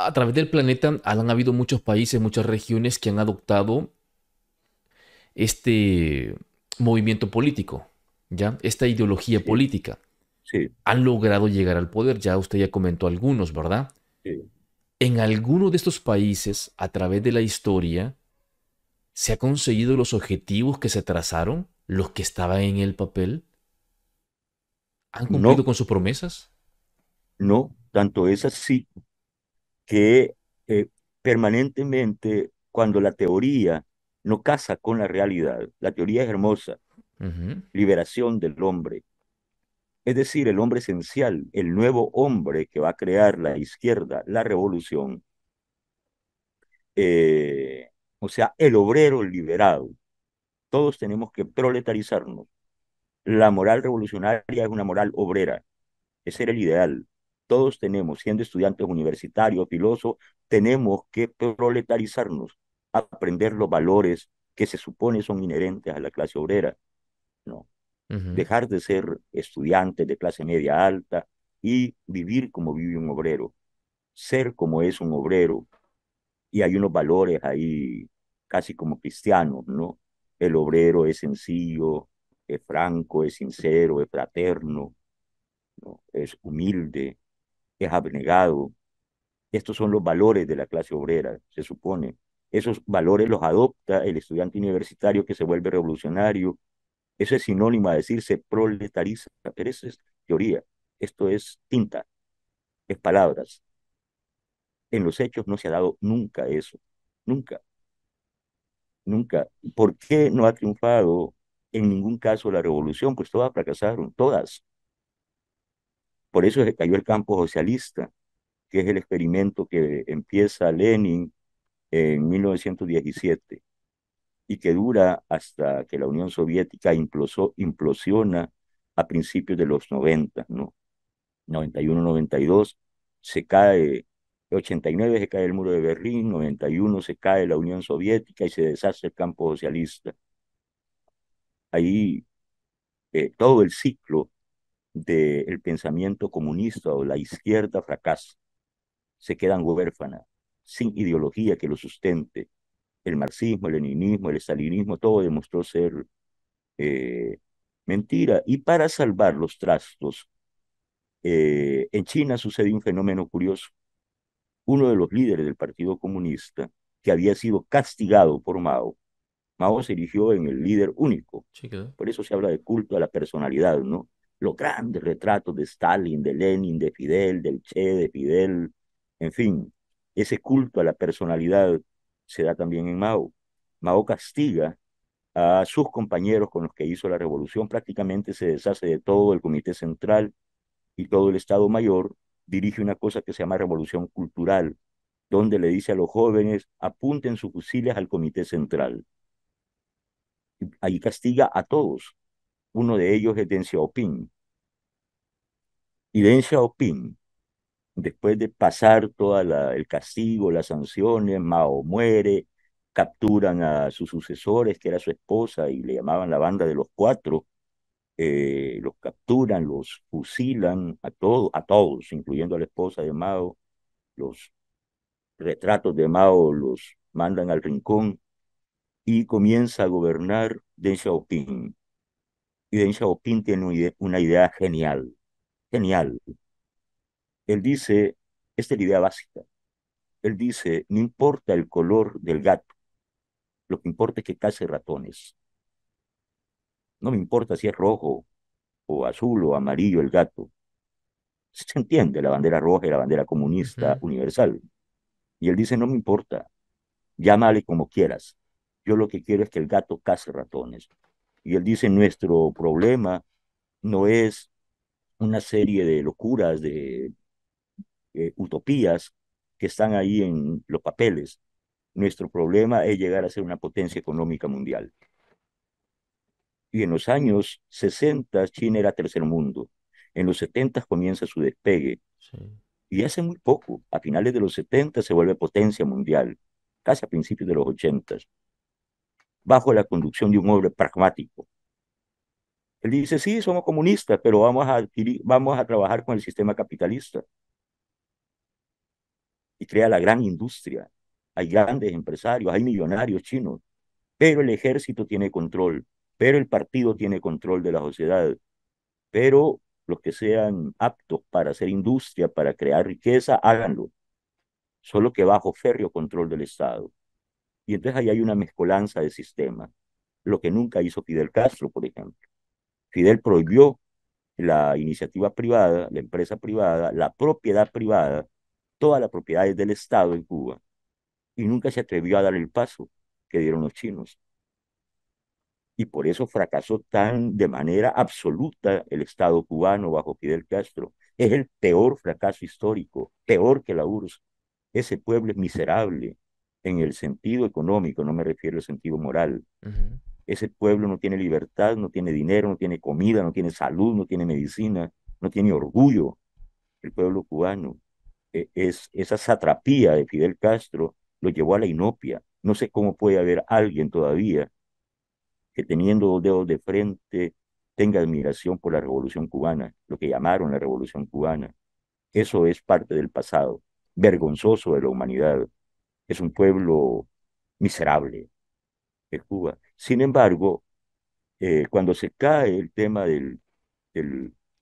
a través del planeta han habido muchos países, muchas regiones que han adoptado este movimiento político, ¿ya? Esta ideología política. Sí. Han logrado llegar al poder, ya usted ya comentó algunos, ¿verdad? En alguno de estos países, a través de la historia, ¿se ha conseguido los objetivos que se trazaron, los que estaban en el papel? ¿Han cumplido con sus promesas? No, tanto esas sí que eh, permanentemente cuando la teoría no casa con la realidad, la teoría es hermosa, liberación del hombre, es decir, el hombre esencial, el nuevo hombre que va a crear la izquierda, la revolución, eh, o sea, el obrero liberado. Todos tenemos que proletarizarnos. La moral revolucionaria es una moral obrera. Ese era el ideal todos tenemos, siendo estudiantes universitarios, filósofos, tenemos que proletarizarnos, aprender los valores que se supone son inherentes a la clase obrera, ¿no? Dejar de ser estudiantes de clase media alta y vivir como vive un obrero, ser como es un obrero. Y hay unos valores ahí casi como cristianos, ¿no? El obrero es sencillo, es franco, es sincero, es fraterno, es humilde, es abnegado. Estos son los valores de la clase obrera, se supone. Esos valores los adopta el estudiante universitario que se vuelve revolucionario. Eso es sinónimo a decirse proletariza, pero eso es teoría. Esto es tinta, es palabras. En los hechos no se ha dado nunca eso, nunca, nunca. ¿Por qué no ha triunfado en ningún caso la revolución? Pues todas fracasaron, todas. Por eso se cayó el campo socialista, que es el experimento que empieza Lenin en 1917 y que dura hasta que la Unión Soviética implosó, implosiona a principios de los 90, ¿no? 91, 92, se cae, 89 se cae el muro de Berlín, 91 se cae la Unión Soviética y se deshace el campo socialista. Ahí eh, todo el ciclo del pensamiento comunista o la izquierda fracasa, se quedan huérfanas, sin ideología que lo sustente. El marxismo, el leninismo, el estalinismo, todo demostró ser eh, mentira. Y para salvar los trastos, eh, en China sucede un fenómeno curioso. Uno de los líderes del Partido Comunista, que había sido castigado por Mao, Mao se erigió en el líder único. Por eso se habla de culto a la personalidad, ¿no? los grandes retratos de Stalin, de Lenin, de Fidel, del Che, de Fidel, en fin, ese culto a la personalidad se da también en Mao. Mao castiga a sus compañeros con los que hizo la revolución, prácticamente se deshace de todo el Comité Central y todo el Estado Mayor, dirige una cosa que se llama revolución cultural, donde le dice a los jóvenes, apunten sus fusiles al Comité Central. Ahí castiga a todos, uno de ellos es Deng Xiaoping. Y Deng Xiaoping, después de pasar todo el castigo, las sanciones, Mao muere, capturan a sus sucesores, que era su esposa, y le llamaban la banda de los cuatro, eh, los capturan, los fusilan a todos, a todos, incluyendo a la esposa de Mao, los retratos de Mao los mandan al rincón y comienza a gobernar Deng Xiaoping y Deng tiene una idea genial, genial. Él dice, esta es la idea básica, él dice, no importa el color del gato, lo que importa es que case ratones. No me importa si es rojo o azul o amarillo el gato. Se entiende la bandera roja y la bandera comunista universal. Y él dice, no me importa, llámale como quieras. Yo lo que quiero es que el gato case ratones. Y él dice, nuestro problema no es una serie de locuras, de eh, utopías que están ahí en los papeles. Nuestro problema es llegar a ser una potencia económica mundial. Y en los años 60 China era tercer mundo. En los 70 comienza su despegue. Y hace muy poco, a finales de los 70 se vuelve potencia mundial, casi a principios de los 80 bajo la conducción de un hombre pragmático. Él dice, sí, somos comunistas, pero vamos a, vamos a trabajar con el sistema capitalista. Y crea la gran industria. Hay grandes empresarios, hay millonarios chinos, pero el ejército tiene control, pero el partido tiene control de la sociedad, pero los que sean aptos para hacer industria, para crear riqueza, háganlo, solo que bajo férreo control del Estado. Y entonces ahí hay una mezcolanza de sistemas, lo que nunca hizo Fidel Castro, por ejemplo. Fidel prohibió la iniciativa privada, la empresa privada, la propiedad privada, todas las propiedades del Estado en Cuba, y nunca se atrevió a dar el paso que dieron los chinos. Y por eso fracasó tan de manera absoluta el Estado cubano bajo Fidel Castro. Es el peor fracaso histórico, peor que la URSS. Ese pueblo es miserable, en el sentido económico, no me refiero al sentido moral. Ese pueblo no tiene libertad, no tiene dinero, no tiene comida, no tiene salud, no tiene medicina, no tiene orgullo. El pueblo cubano, e, es, esa satrapía de Fidel Castro lo llevó a la inopia. No sé cómo puede haber alguien todavía que teniendo dos dedos de frente tenga admiración por la revolución cubana, lo que llamaron la revolución cubana. Eso es parte del pasado, vergonzoso de la humanidad es un pueblo miserable, el Cuba. Sin embargo, eh, cuando se cae el tema del,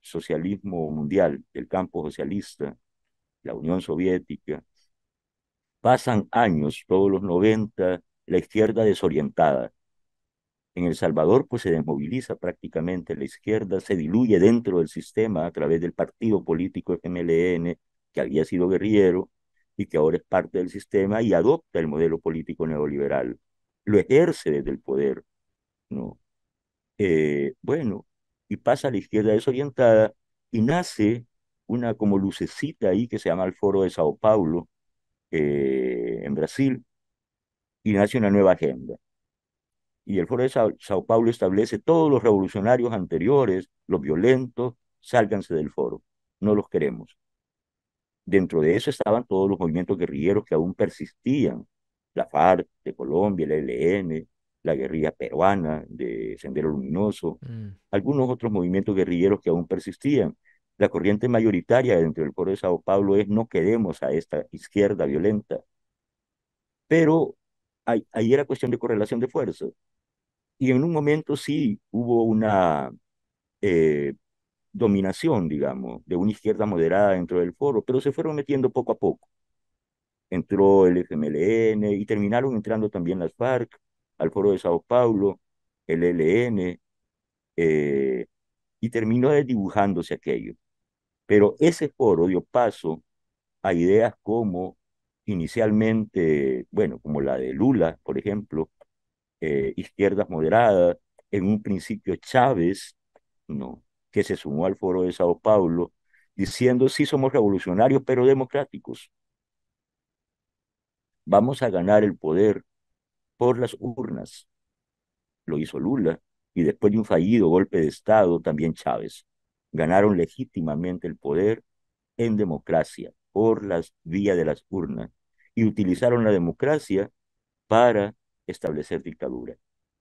socialismo mundial, del campo socialista, la Unión Soviética, pasan años, todos los 90, la izquierda desorientada. En El Salvador, pues se desmoviliza prácticamente la izquierda, se diluye dentro del sistema a través del partido político FMLN, que había sido guerrillero, y que ahora es parte del sistema y adopta el modelo político neoliberal. Lo ejerce desde el poder. ¿no? Eh, bueno, y pasa a la izquierda desorientada y nace una como lucecita ahí que se llama el Foro de Sao Paulo eh, en Brasil y nace una nueva agenda. Y el Foro de Sao Paulo establece todos los revolucionarios anteriores, los violentos, sálganse del foro, no los queremos. Dentro de eso estaban todos los movimientos guerrilleros que aún persistían, la FARC de Colombia, el ELN, la guerrilla peruana de Sendero Luminoso, mm. algunos otros movimientos guerrilleros que aún persistían. La corriente mayoritaria dentro del pueblo de Sao Paulo es no queremos a esta izquierda violenta. Pero ahí, ahí era cuestión de correlación de fuerzas. Y en un momento sí hubo una eh, dominación, digamos, de una izquierda moderada dentro del foro, pero se fueron metiendo poco a poco. Entró el FMLN y terminaron entrando también las FARC al foro de Sao Paulo, el LN, eh, y terminó desdibujándose aquello. Pero ese foro dio paso a ideas como inicialmente, bueno, como la de Lula, por ejemplo, eh, izquierdas moderadas, en un principio Chávez, no, que se sumó al foro de Sao Paulo, diciendo sí somos revolucionarios pero democráticos. Vamos a ganar el poder por las urnas. Lo hizo Lula y después de un fallido golpe de Estado también Chávez. Ganaron legítimamente el poder en democracia por las vías de las urnas y utilizaron la democracia para establecer dictadura.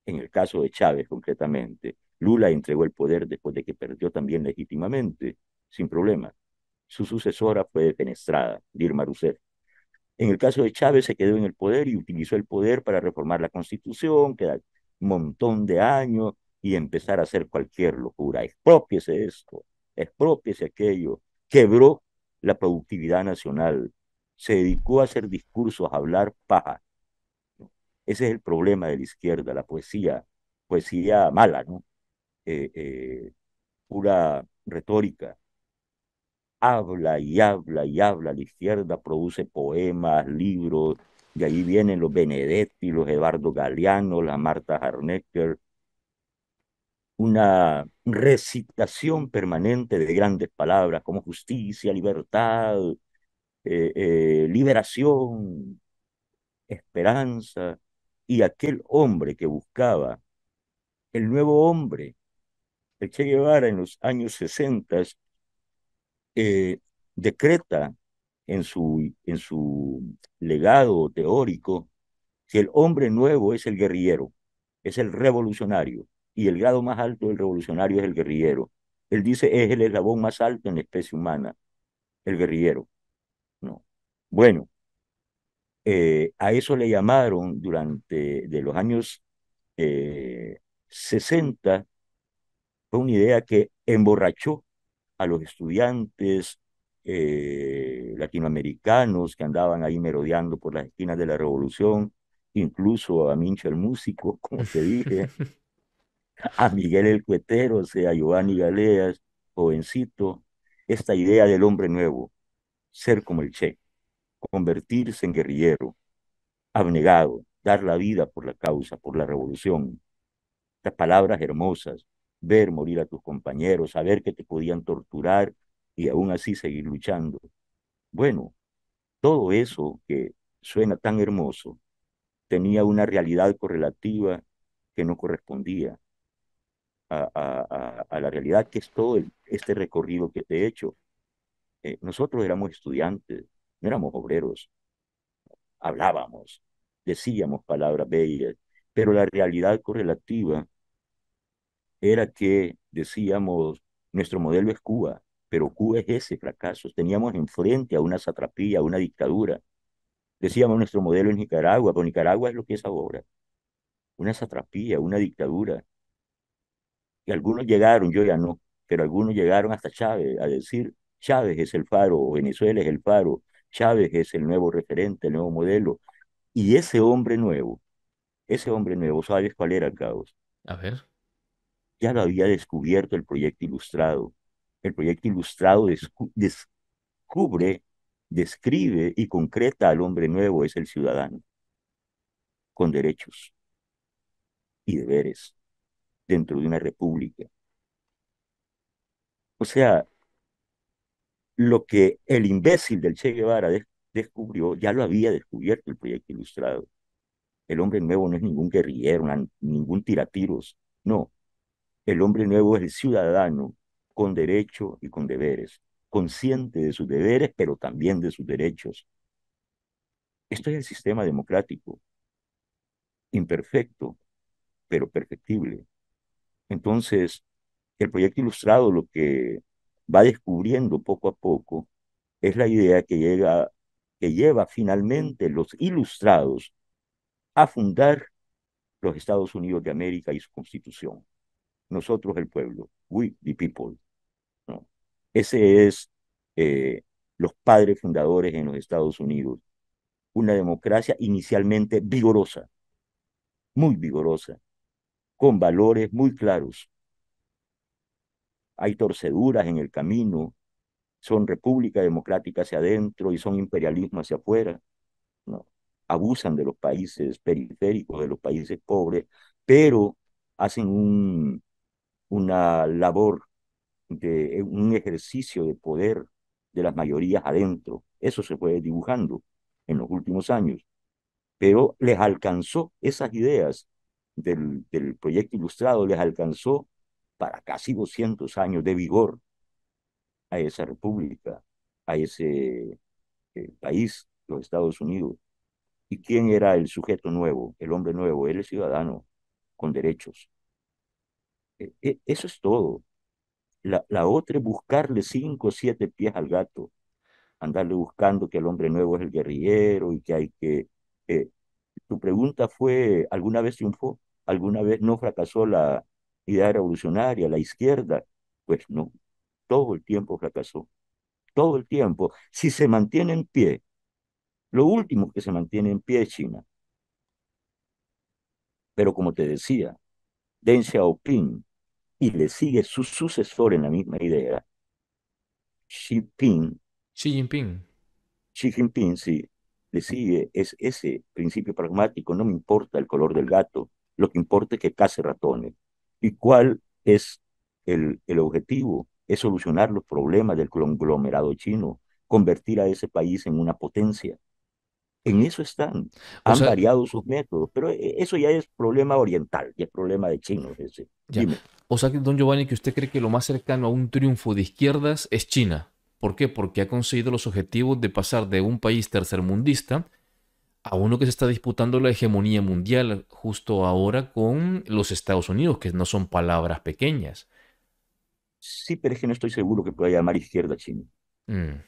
En el caso de Chávez concretamente, Lula entregó el poder después de que perdió también legítimamente, sin problema. Su sucesora fue defenestrada, Dilma Rousseff. En el caso de Chávez se quedó en el poder y utilizó el poder para reformar la constitución, que un montón de años, y empezar a hacer cualquier locura. Expropiese esto, expropiese aquello. Quebró la productividad nacional. Se dedicó a hacer discursos, a hablar paja. Ese es el problema de la izquierda, la poesía, poesía mala, ¿no? Eh, eh, pura retórica. Habla y habla y habla. La izquierda produce poemas, libros. y ahí vienen los Benedetti, los Eduardo Galeano, la Marta Harnecker. Una recitación permanente de grandes palabras como justicia, libertad, eh, liberación, esperanza. Y aquel hombre que buscaba el nuevo hombre Che Guevara en los años 60 eh, decreta en su, en su legado teórico que el hombre nuevo es el guerrillero, es el revolucionario, y el grado más alto del revolucionario es el guerrillero. Él dice es el eslabón más alto en la especie humana, el guerrillero. No. Bueno, eh, a eso le llamaron durante de los años eh, sesenta 60 una idea que emborrachó a los estudiantes eh, latinoamericanos que andaban ahí merodeando por las esquinas de la revolución, incluso a Mincho el músico, [laughs] como se dije, a Miguel el cuetero, o sea, a Giovanni Galeas, jovencito, esta idea del hombre nuevo, ser como el Che, convertirse en guerrillero, abnegado, dar la vida por la causa, por la revolución. Estas palabras hermosas, ver morir a tus compañeros, saber que te podían torturar y aún así seguir luchando. Bueno, todo eso que suena tan hermoso tenía una realidad correlativa que no correspondía a, la realidad que es todo este recorrido que te he hecho. Eh, nosotros éramos estudiantes, no éramos obreros, hablábamos, decíamos palabras bellas, pero la realidad correlativa era que decíamos, nuestro modelo es Cuba, pero Cuba es ese fracaso. Teníamos enfrente a una satrapía, a una dictadura. Decíamos, nuestro modelo en Nicaragua, pero Nicaragua es lo que es ahora. Una satrapía, una dictadura. Y algunos llegaron, yo ya no, pero algunos llegaron hasta Chávez a decir, Chávez es el faro, Venezuela es el faro, Chávez es el nuevo referente, el nuevo modelo. Y ese hombre nuevo, ese hombre nuevo, ¿sabes cuál era, el Caos? A ver ya lo había descubierto el proyecto ilustrado. El proyecto ilustrado descubre, describe y concreta al hombre nuevo, es el ciudadano, con derechos y deberes dentro de una república. O sea, lo que el imbécil del Che Guevara descubrió, ya lo había descubierto el proyecto ilustrado. El hombre nuevo no es ningún guerrillero, ningún tiratiros, no, el hombre nuevo es el ciudadano con derecho y con deberes, consciente de sus deberes, pero también de sus derechos. Esto es el sistema democrático, imperfecto, pero perfectible. Entonces, el proyecto ilustrado lo que va descubriendo poco a poco es la idea que, llega, que lleva finalmente los ilustrados a fundar los Estados Unidos de América y su constitución nosotros el pueblo, we the people. ¿no? Ese es eh, los padres fundadores en los Estados Unidos. Una democracia inicialmente vigorosa, muy vigorosa, con valores muy claros. Hay torceduras en el camino, son república democrática hacia adentro y son imperialismo hacia afuera. ¿no? Abusan de los países periféricos, de los países pobres, pero hacen un, una labor de un ejercicio de poder de las mayorías adentro. Eso se fue dibujando en los últimos años. Pero les alcanzó esas ideas del, proyecto ilustrado, les alcanzó para casi 200 años de vigor a esa república, a ese eh, país, los Estados Unidos. ¿Y quién era el sujeto nuevo, el hombre nuevo? el ciudadano, con derechos. E, e, eso es todo. La, otra es buscarle cinco o siete pies al gato, andarle buscando que el hombre nuevo es el guerrillero y que hay que... Eh, tu pregunta fue, ¿alguna vez triunfó? ¿Alguna vez no fracasó la idea revolucionaria, la izquierda? Pues no, todo el tiempo fracasó, todo el tiempo. Si se mantiene en pie, lo último que se mantiene en pie es China. Pero como te decía, Deng Xiaoping y le sigue su sucesor en la misma idea, Xi Jinping. Xi Jinping. sí. Le sigue es ese principio pragmático, no me importa el color del gato, lo que importa es que case ratones. ¿Y cuál es el, el objetivo? Es solucionar los problemas del conglomerado chino, convertir a ese país en una potencia. En eso están. Han variado sus métodos, pero e, eso ya es problema oriental, es problema de chinos. O sea, que, don Giovanni, que usted cree que lo más cercano a un triunfo de izquierdas es China. ¿Por qué? Porque ha conseguido los objetivos de pasar de un país tercermundista a uno que se está disputando la hegemonía mundial justo ahora con los Estados Unidos, que no son palabras pequeñas. Sí, pero es que no estoy seguro que pueda llamar izquierda a China. Mm.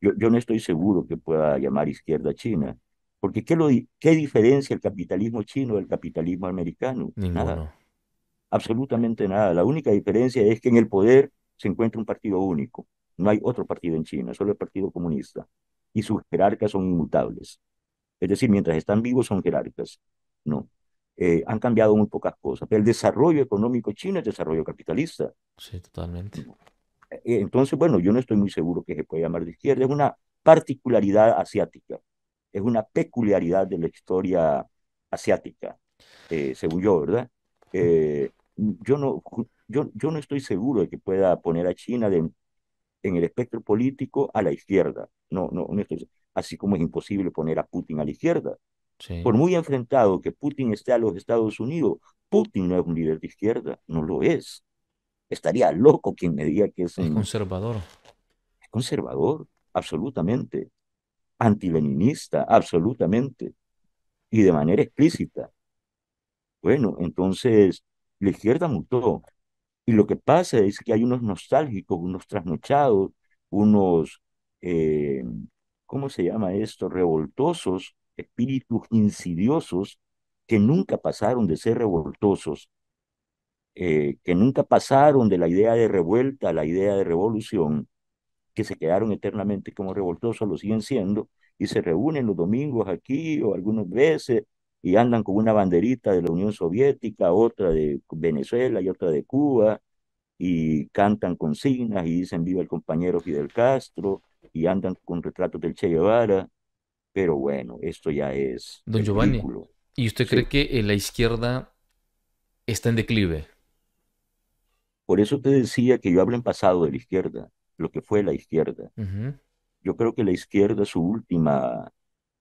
Yo, no estoy seguro que pueda llamar izquierda china, porque ¿qué, lo, qué diferencia el capitalismo chino del capitalismo americano? Nada. Absolutamente nada. La única diferencia es que en el poder se encuentra un partido único. No hay otro partido en China, solo el Partido Comunista. Y sus jerarcas son inmutables. Es decir, mientras están vivos son jerarcas. No. Eh, han cambiado muy pocas cosas. Pero el desarrollo económico chino es desarrollo capitalista. Sí, totalmente. Eh, entonces, bueno, yo no estoy muy seguro que se pueda llamar de izquierda, es una particularidad asiática, es una peculiaridad de la historia asiática, eh, según yo, ¿verdad? Eh, yo, no, yo, yo no estoy seguro de que pueda poner a China en el espectro político a la izquierda, no, no, no así como es imposible poner a Putin a la izquierda. Por muy enfrentado que Putin esté a los Estados Unidos, Putin no es un líder de izquierda, no lo es. Estaría loco quien me diga que es un... conservador. conservador, absolutamente. Antileninista, absolutamente. Y de manera explícita. Bueno, entonces la izquierda mutó. Y lo que pasa es que hay unos nostálgicos, unos trasnochados, unos, eh, ¿cómo se llama esto? Revoltosos, espíritus insidiosos que nunca pasaron de ser revoltosos eh, que nunca pasaron de la idea de revuelta a la idea de revolución, que se quedaron eternamente como revoltosos, lo siguen siendo, y se reúnen los domingos aquí o algunas veces y andan con una banderita de la Unión Soviética, otra de Venezuela y otra de Cuba, y cantan consignas y dicen viva el compañero Fidel Castro, y andan con retratos del Che Guevara, pero bueno, esto ya es... Don Giovanni, ¿y usted cree que la izquierda está en declive? Por eso te decía que yo hablo en pasado de la izquierda, lo que fue la izquierda. Yo creo que la izquierda, su último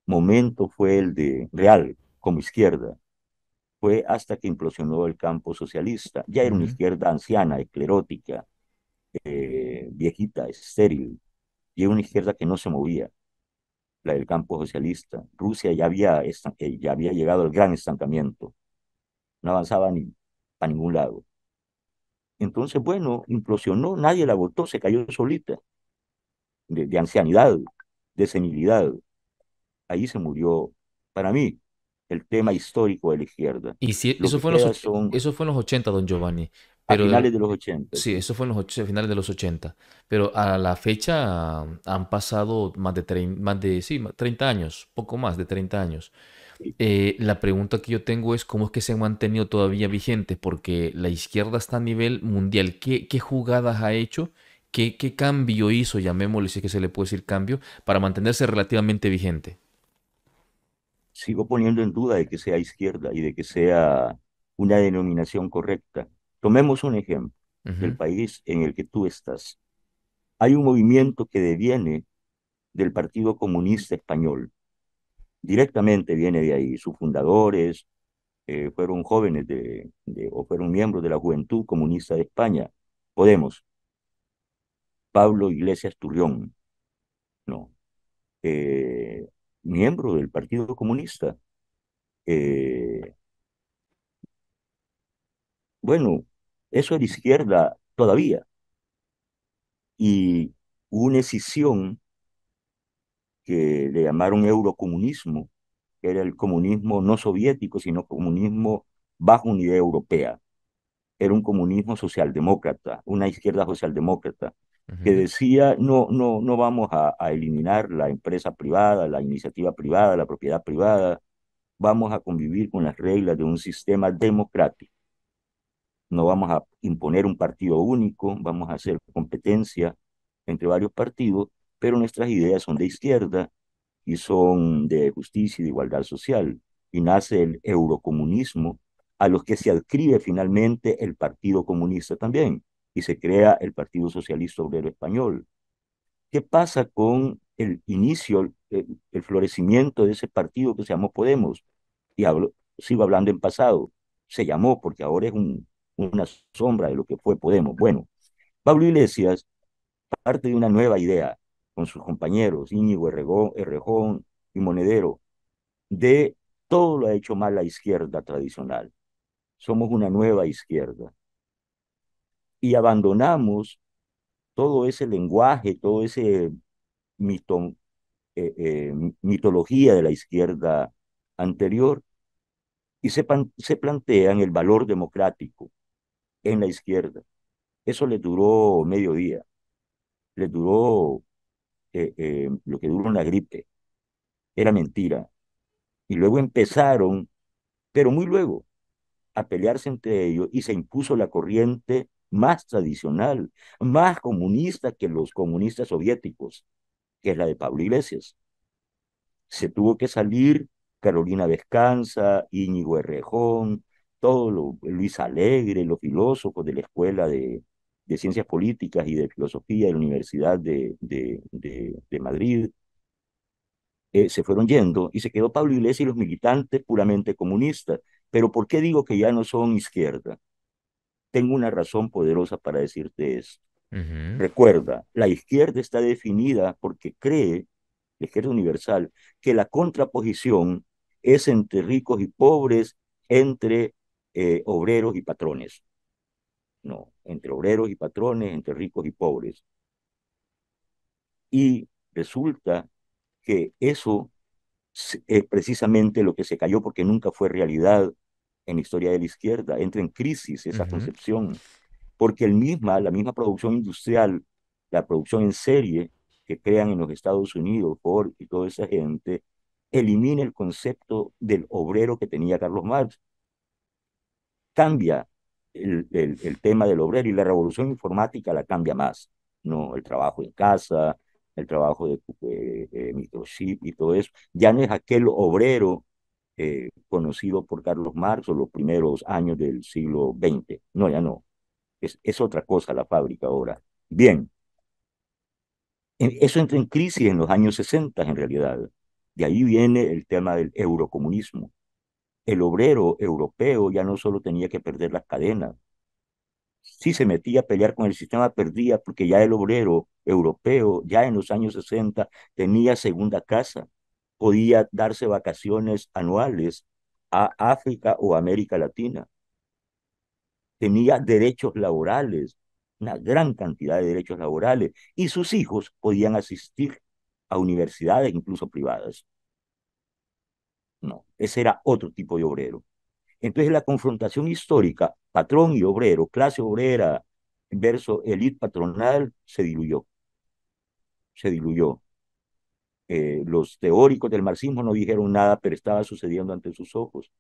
momento fue el de Real como izquierda. Fue hasta que implosionó el campo socialista. Ya era una izquierda anciana, esclerótica, eh, viejita, estéril. Y era una izquierda que no se movía, la del campo socialista. Rusia ya había, eh, ya había llegado al gran estancamiento. No avanzaba ni para ningún lado. Entonces, bueno, implosionó, nadie la votó, se cayó solita, de, de ancianidad, de senilidad. Ahí se murió, para mí, el tema histórico de la izquierda. Y si, eso, fue en los, eso fue los 80, don Giovanni. a finales de los 80. Sí, eso fue en los finales de los 80. Pero a la fecha han pasado más de, más de sí, 30 años, poco más de 30 años. Eh, la pregunta que yo tengo es cómo es que se ha mantenido todavía vigente? porque la izquierda está a nivel mundial. ¿Qué, jugadas ha hecho? ¿Qué, cambio hizo, llamémosle si es que se le puede decir cambio, para mantenerse relativamente vigente? Sigo poniendo en duda de que sea izquierda y de que sea una denominación correcta. Tomemos un ejemplo del país en el que tú estás. Hay un movimiento que deviene del Partido Comunista Español, directamente viene de ahí. Sus fundadores eh, fueron jóvenes de, o fueron miembros de la Juventud Comunista de España. Podemos. Pablo Iglesias Turrión, no, eh, miembro del Partido Comunista. Eh, bueno, eso es de izquierda todavía. Y una escisión que le llamaron eurocomunismo, que era el comunismo no soviético, sino comunismo bajo una europea. Era un comunismo socialdemócrata, una izquierda socialdemócrata, que decía, no, no, no vamos a, a eliminar la empresa privada, la iniciativa privada, la propiedad privada, vamos a convivir con las reglas de un sistema democrático. No vamos a imponer un partido único, vamos a hacer competencia entre varios partidos pero nuestras ideas son de izquierda y son de justicia y de igualdad social. Y nace el eurocomunismo, a los que se adscribe finalmente el Partido Comunista también, y se crea el Partido Socialista Obrero Español. ¿Qué pasa con el inicio, el, florecimiento de ese partido que se llamó Podemos? Y sigo hablando en pasado, se llamó porque ahora es un, una sombra de lo que fue Podemos. Bueno, Pablo Iglesias parte de una nueva idea, con sus compañeros, Íñigo Errejón y Monedero, de todo lo ha hecho mal la izquierda tradicional. Somos una nueva izquierda. Y abandonamos todo ese lenguaje, todo ese mito, eh, eh, mitología de la izquierda anterior y se, se plantean el valor democrático en la izquierda. Eso le duró medio día, le duró eh, eh, lo que en la gripe. Era mentira. Y luego empezaron, pero muy luego, a pelearse entre ellos y se impuso la corriente más tradicional, más comunista que los comunistas soviéticos, que es la de Pablo Iglesias. Se tuvo que salir Carolina descansa Íñigo Errejón, todo Luis Alegre, los filósofos de la escuela de, de Ciencias Políticas y de Filosofía de la Universidad de, Madrid, eh, se fueron yendo y se quedó Pablo Iglesias y los militantes puramente comunistas. Pero ¿por qué digo que ya no son izquierda? Tengo una razón poderosa para decirte esto. Recuerda, la izquierda está definida porque cree, la izquierda universal, que la contraposición es entre ricos y pobres, entre eh, obreros y patrones entre obreros y patrones, entre ricos y pobres. Y resulta que eso es precisamente lo que se cayó porque nunca fue realidad en la historia de la izquierda. Entra en crisis esa concepción, porque el misma, la misma producción industrial, la producción en serie que crean en los Estados Unidos, Ford y toda esa gente, elimina el concepto del obrero que tenía Carlos Marx. Cambia el, tema del obrero y la revolución informática la cambia más, ¿no? El trabajo en casa, el trabajo de eh, eh y todo eso. Ya no es aquel obrero eh, conocido por Carlos Marx o los primeros años del siglo XX. No, ya no. Es, es otra cosa la fábrica ahora. Bien. Eso entra en crisis en los años 60 en realidad. De ahí viene el tema del eurocomunismo el obrero europeo ya no solo tenía que perder las cadenas, si se metía a pelear con el sistema, perdía, porque ya el obrero europeo, ya en los años 60, tenía segunda casa, podía darse vacaciones anuales a África o América Latina, tenía derechos laborales, una gran cantidad de derechos laborales, y sus hijos podían asistir a universidades, incluso privadas. No, ese era otro tipo de obrero. Entonces la confrontación histórica, patrón y obrero, clase obrera versus élite patronal, se diluyó. Se diluyó. Eh, los teóricos del marxismo no dijeron nada, pero estaba sucediendo ante sus ojos.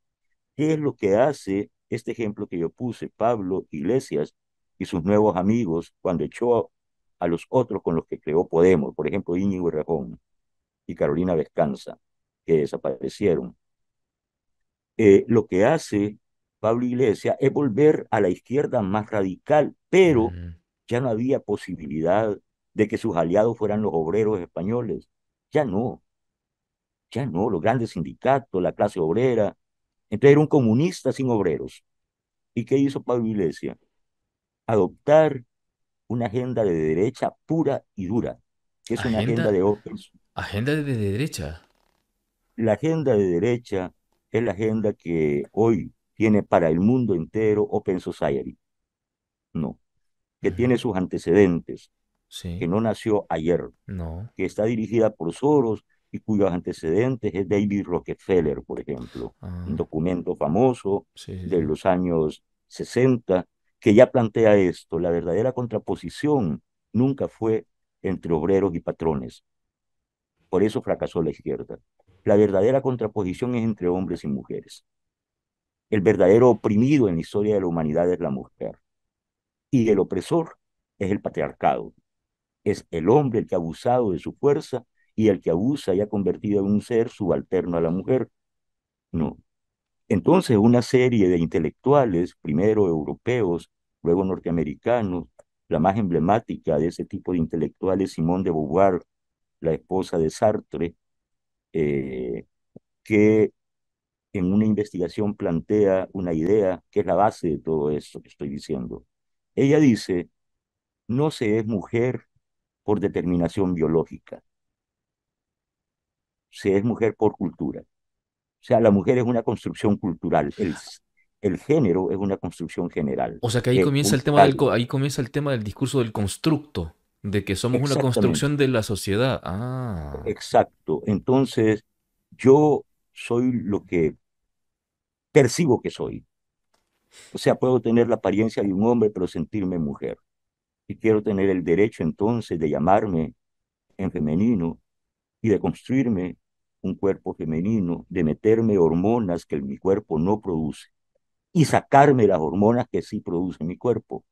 ¿Qué es lo que hace este ejemplo que yo puse, Pablo Iglesias y sus nuevos amigos, cuando echó a los otros con los que creó Podemos, por ejemplo, Íñigo Rejón y Carolina Vescanza? que desaparecieron. Eh, lo que hace Pablo Iglesias es volver a la izquierda más radical, pero ya no había posibilidad de que sus aliados fueran los obreros españoles. Ya no. Ya no, los grandes sindicatos, la clase obrera. Entonces era un comunista sin obreros. ¿Y qué hizo Pablo Iglesias? Adoptar una agenda de derecha pura y dura, que es una agenda de... Agenda de derecha la agenda de derecha es la agenda que hoy tiene para el mundo entero Open Society. No, que tiene sus antecedentes, que no nació ayer, no. que está dirigida por Soros y cuyos antecedentes es David Rockefeller, por ejemplo, ah. un documento famoso de los años 60 que ya plantea esto, la verdadera contraposición nunca fue entre obreros y patrones. Por eso fracasó la izquierda. La verdadera contraposición es entre hombres y mujeres. El verdadero oprimido en la historia de la humanidad es la mujer. Y el opresor es el patriarcado. Es el hombre el que ha abusado de su fuerza y el que abusa y ha convertido en un ser subalterno a la mujer. No. Entonces, una serie de intelectuales, primero europeos, luego norteamericanos, la más emblemática de ese tipo de intelectuales, Simone de Beauvoir, la esposa de Sartre, eh, que en una investigación plantea una idea que es la base de todo esto que estoy diciendo. Ella dice, no se es mujer por determinación biológica, se es mujer por cultura. O sea, la mujer es una construcción cultural, el, género es una construcción general. O sea que eh, comienza, el tema ahí comienza el tema del discurso del constructo de que somos una construcción de la sociedad. Ah. Exacto. Entonces, yo soy lo que percibo que soy. O sea, puedo tener la apariencia de un hombre, pero sentirme mujer. Y quiero tener el derecho entonces de llamarme en femenino y de construirme un cuerpo femenino, de meterme hormonas que mi cuerpo no produce y sacarme las hormonas que sí produce mi cuerpo.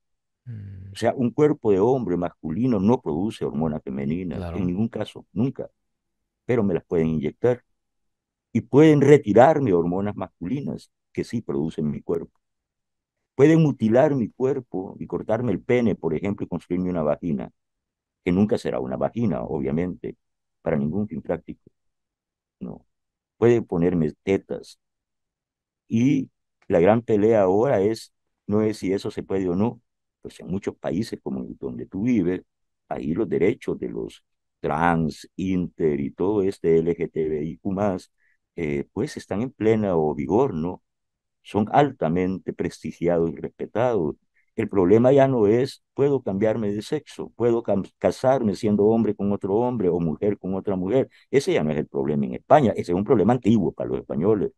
Mm. O sea, un cuerpo de hombre masculino no produce hormonas femeninas en ningún caso, nunca. Pero me las pueden inyectar. Y pueden retirarme hormonas masculinas que sí producen mi cuerpo. Pueden mutilar mi cuerpo y cortarme el pene, por ejemplo, y construirme una vagina, que nunca será una vagina, obviamente, para ningún fin práctico. No. Pueden ponerme tetas. Y la gran pelea ahora es, no es si eso se puede o no, pues en muchos países como donde tú vives, ahí los derechos de los trans, inter y todo este LGTBIQ más, eh, pues están en plena o vigor, ¿no? Son altamente prestigiados y respetados. El problema ya no es, puedo cambiarme de sexo, puedo casarme siendo hombre con otro hombre o mujer con otra mujer. Ese ya no es el problema en España, ese es un problema antiguo para los españoles.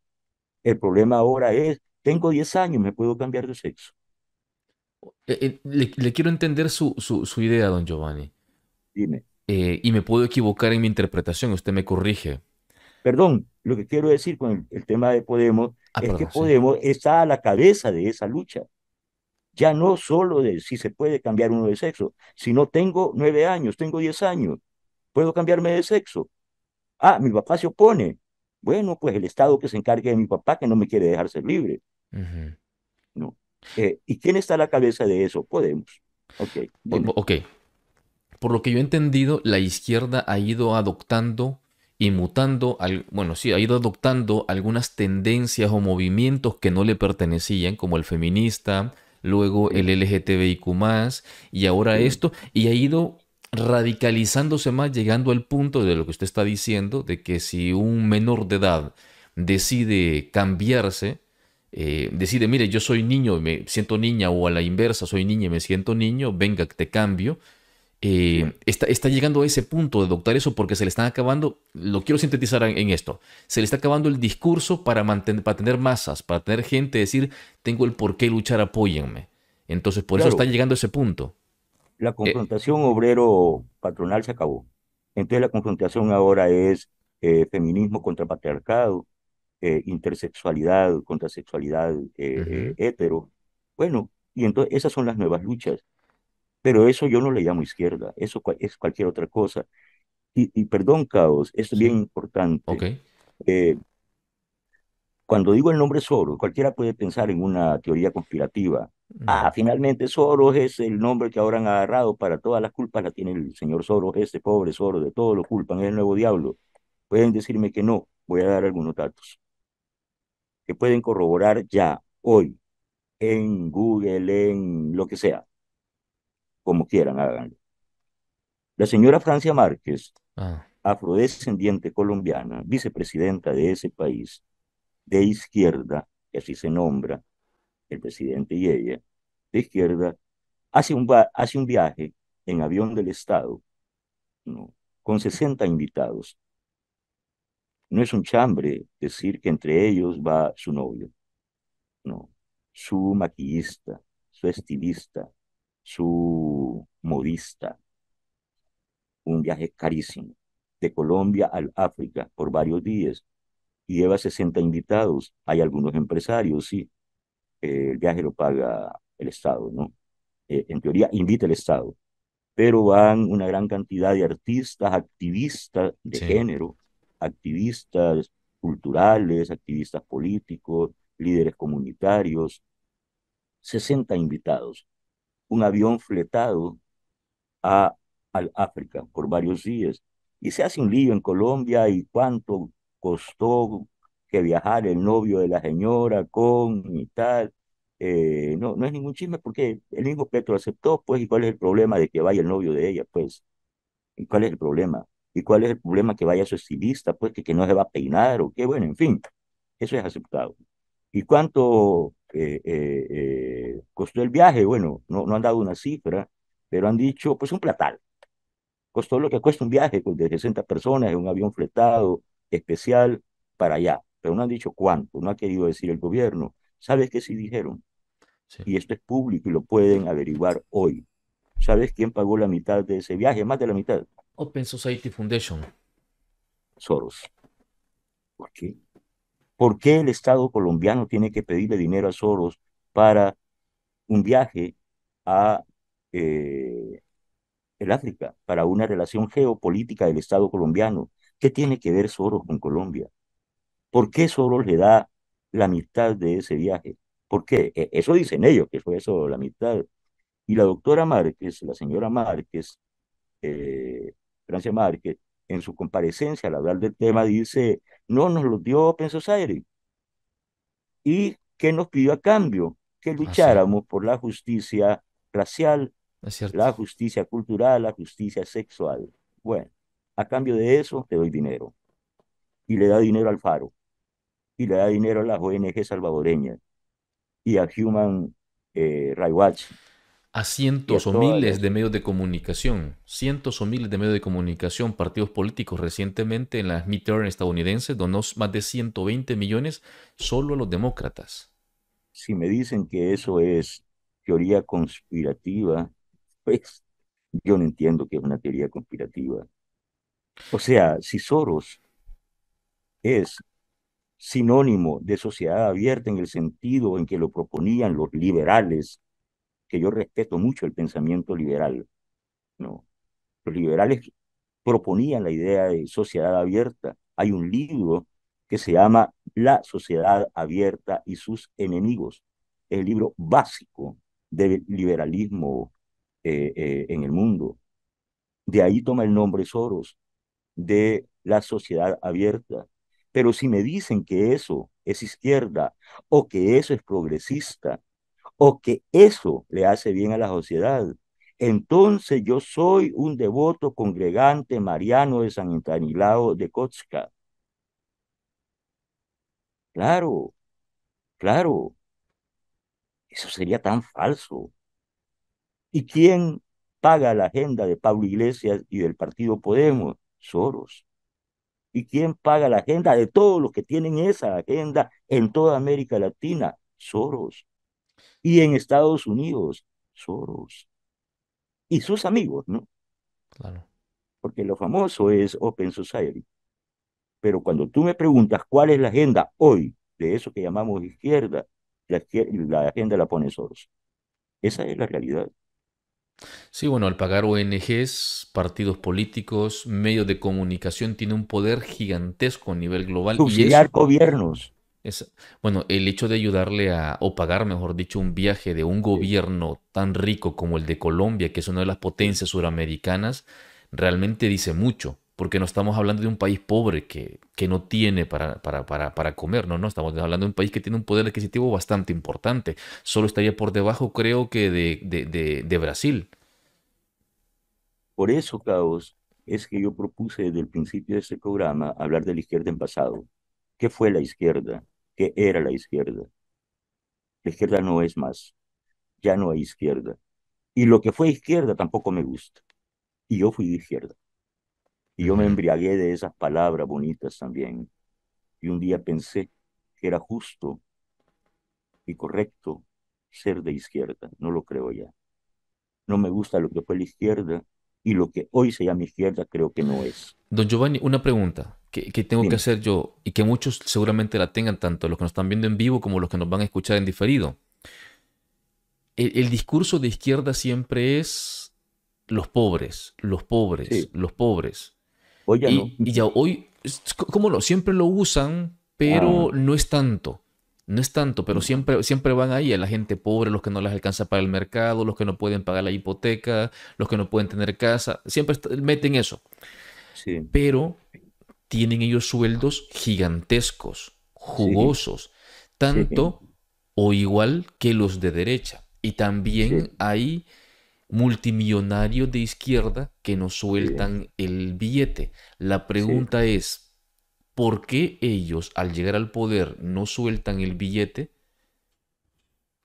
El problema ahora es, tengo 10 años, me puedo cambiar de sexo. Eh, eh, le, quiero entender su, su, idea, don Giovanni. Dime. Eh, y me puedo equivocar en mi interpretación, usted me corrige. Perdón, lo que quiero decir con el, tema de Podemos ah, es que Podemos está a la cabeza de esa lucha. Ya no solo de si se puede cambiar uno de sexo, si no tengo nueve años, tengo diez años, puedo cambiarme de sexo. Ah, mi papá se opone. Bueno, pues el Estado que se encargue de mi papá que no me quiere dejar ser libre. No. Eh, ¿Y quién está a la cabeza de eso? Podemos. Ok. Por lo que yo he entendido, la izquierda ha ido adoptando y mutando, bueno, sí, ha ido adoptando algunas tendencias o movimientos que no le pertenecían, como el feminista, luego el LGTBIQ, y ahora esto, y ha ido radicalizándose más, llegando al punto de lo que usted está diciendo, de que si un menor de edad decide cambiarse, eh, decide, mire, yo soy niño, y me siento niña, o a la inversa, soy niña y me siento niño, venga, te cambio, eh, está, está, llegando a ese punto de adoptar eso porque se le están acabando, lo quiero sintetizar en, esto, se le está acabando el discurso para, para tener masas, para tener gente, decir, tengo el por qué luchar, apóyenme. Entonces, por eso está llegando a ese punto. La eh, confrontación obrero-patronal se acabó. Entonces, la confrontación ahora es feminismo contra patriarcado, eh, intersexualidad, Contrasexualidad eh, eh, hetero. Bueno, y entonces esas son las nuevas luchas. Pero eso yo no le llamo izquierda, eso es cualquier otra cosa. Y, perdón, Caos, es bien importante. cuando digo el nombre Soros, cualquiera puede pensar en una teoría conspirativa. Ah, finalmente Soros es el nombre que ahora han agarrado para todas las culpas, la tiene el señor Soros, este pobre Soros, de todo lo culpan, es el nuevo diablo. Pueden decirme que no, voy a dar algunos datos que pueden corroborar ya, hoy, en Google, en lo que sea, como quieran, háganlo. La señora Francia Márquez, ah. afrodescendiente colombiana, vicepresidenta de ese país, de izquierda, que así se nombra el presidente y ella, de izquierda, hace un, hace un viaje en avión del Estado, con 60 invitados no es un chambre decir que entre ellos va su novio. No, su maquillista, su estilista, su modista. Un viaje carísimo de Colombia al África por varios días y lleva 60 invitados. Hay algunos empresarios, sí. el viaje lo paga el Estado, ¿no? Eh, en teoría invita el Estado, pero van una gran cantidad de artistas, activistas de género, activistas culturales, activistas políticos, líderes comunitarios, 60 invitados, un avión fletado a, al África por varios días. Y se hace un lío en Colombia y cuánto costó que viajar el novio de la señora con y tal. Eh, no, no es ningún chisme porque el mismo Petro aceptó, pues, ¿y cuál es el problema de que vaya el novio de ella? Pues, ¿y cuál es el problema? ¿Y cuál es el problema? Que vaya su estilista, pues que, que no se va a peinar o qué, bueno, en fin, eso es aceptado. ¿Y cuánto eh, eh, eh, costó el viaje? Bueno, no, no han dado una cifra, pero han dicho, pues un platal. Costó lo que cuesta un viaje pues, de 60 personas en un avión fletado especial para allá, pero no han dicho cuánto, no ha querido decir el gobierno. ¿Sabes qué sí dijeron? Y esto es público y lo pueden averiguar hoy. ¿Sabes quién pagó la mitad de ese viaje? Más de la mitad. Open Society Foundation. Soros. ¿Por qué? ¿Por qué el Estado colombiano tiene que pedirle dinero a Soros para un viaje a eh, el África, para una relación geopolítica del Estado colombiano? ¿Qué tiene que ver Soros con Colombia? ¿Por qué Soros le da la mitad de ese viaje? ¿Por qué? E, eso dicen ellos, que fue eso, la mitad. Y la doctora Márquez, la señora Márquez, eh, Francia Márquez, en su comparecencia al hablar del tema dice, no nos lo dio Open Society. ¿Y que nos pidió a cambio? Que ah, lucháramos por la justicia racial, la justicia cultural, la justicia sexual. Bueno, a cambio de eso te doy dinero. Y le da dinero al Faro. Y le da dinero a las ONG salvadoreñas. Y a Human eh, Rights Watch a cientos o miles de medios de comunicación, cientos o miles de medios de comunicación, partidos políticos recientemente en las midterm estadounidenses donó más de 120 millones solo a los demócratas. Si me dicen que eso es teoría conspirativa, pues yo no entiendo que es una teoría conspirativa. O sea, si Soros es sinónimo de sociedad abierta en el sentido en que lo proponían los liberales que yo respeto mucho el pensamiento liberal. ¿no? Los liberales proponían la idea de sociedad abierta. Hay un libro que se llama La sociedad abierta y sus enemigos. el libro básico del liberalismo eh, eh, en el mundo. De ahí toma el nombre Soros, de la sociedad abierta. Pero si me dicen que eso es izquierda o que eso es progresista o que eso le hace bien a la sociedad, entonces yo soy un devoto congregante mariano de San Estanislao de Kotzka. Claro, claro. Eso sería tan falso. ¿Y quién paga la agenda de Pablo Iglesias y del partido Podemos? Soros. ¿Y quién paga la agenda de todos los que tienen esa agenda en toda América Latina? Soros. Y en Estados Unidos, Soros y sus amigos, ¿no? Claro. Porque lo famoso es Open Society. Pero cuando tú me preguntas cuál es la agenda hoy de eso que llamamos izquierda, la, agenda la pone Soros. Esa es la realidad. Sí, bueno, al pagar ONGs, partidos políticos, medios de comunicación, tiene un poder gigantesco a nivel global. Subsidiar y gobiernos bueno, el hecho de ayudarle a, o pagar, mejor dicho, un viaje de un gobierno tan rico como el de Colombia, que es una de las potencias suramericanas, realmente dice mucho, porque no estamos hablando de un país pobre que, que no tiene para, para, comer, ¿no? no, estamos hablando de un país que tiene un poder adquisitivo bastante importante, solo estaría por debajo, creo que, de, de, de Brasil. Por eso, Caos, es que yo propuse desde el principio de este programa hablar de la izquierda en pasado. ¿Qué fue la izquierda? que era la izquierda. La izquierda no es más. Ya no hay izquierda. Y lo que fue izquierda tampoco me gusta. Y yo fui de izquierda. Y yo me embriagué de esas palabras bonitas también. Y un día pensé que era justo y correcto ser de izquierda. No lo creo ya. No me gusta lo que fue la izquierda y lo que hoy se llama izquierda creo que no es. Don Giovanni, una pregunta que, tengo que hacer yo y que muchos seguramente la tengan, tanto los que nos están viendo en vivo como los que nos van a escuchar en diferido. El, discurso de izquierda siempre es los pobres, los pobres, los pobres. Hoy y, ya hoy, ¿cómo no? Siempre lo usan, pero ah. no es tanto. No es tanto, pero mm. siempre, siempre van ahí a la gente pobre, los que no les alcanza para el mercado, los que no pueden pagar la hipoteca, los que no pueden tener casa. Siempre meten eso. Sí. Pero tienen ellos sueldos gigantescos, jugosos, tanto o igual que los de derecha. Y también hay multimillonarios de izquierda que no sueltan el billete. La pregunta es, ¿por qué ellos al llegar al poder no sueltan el billete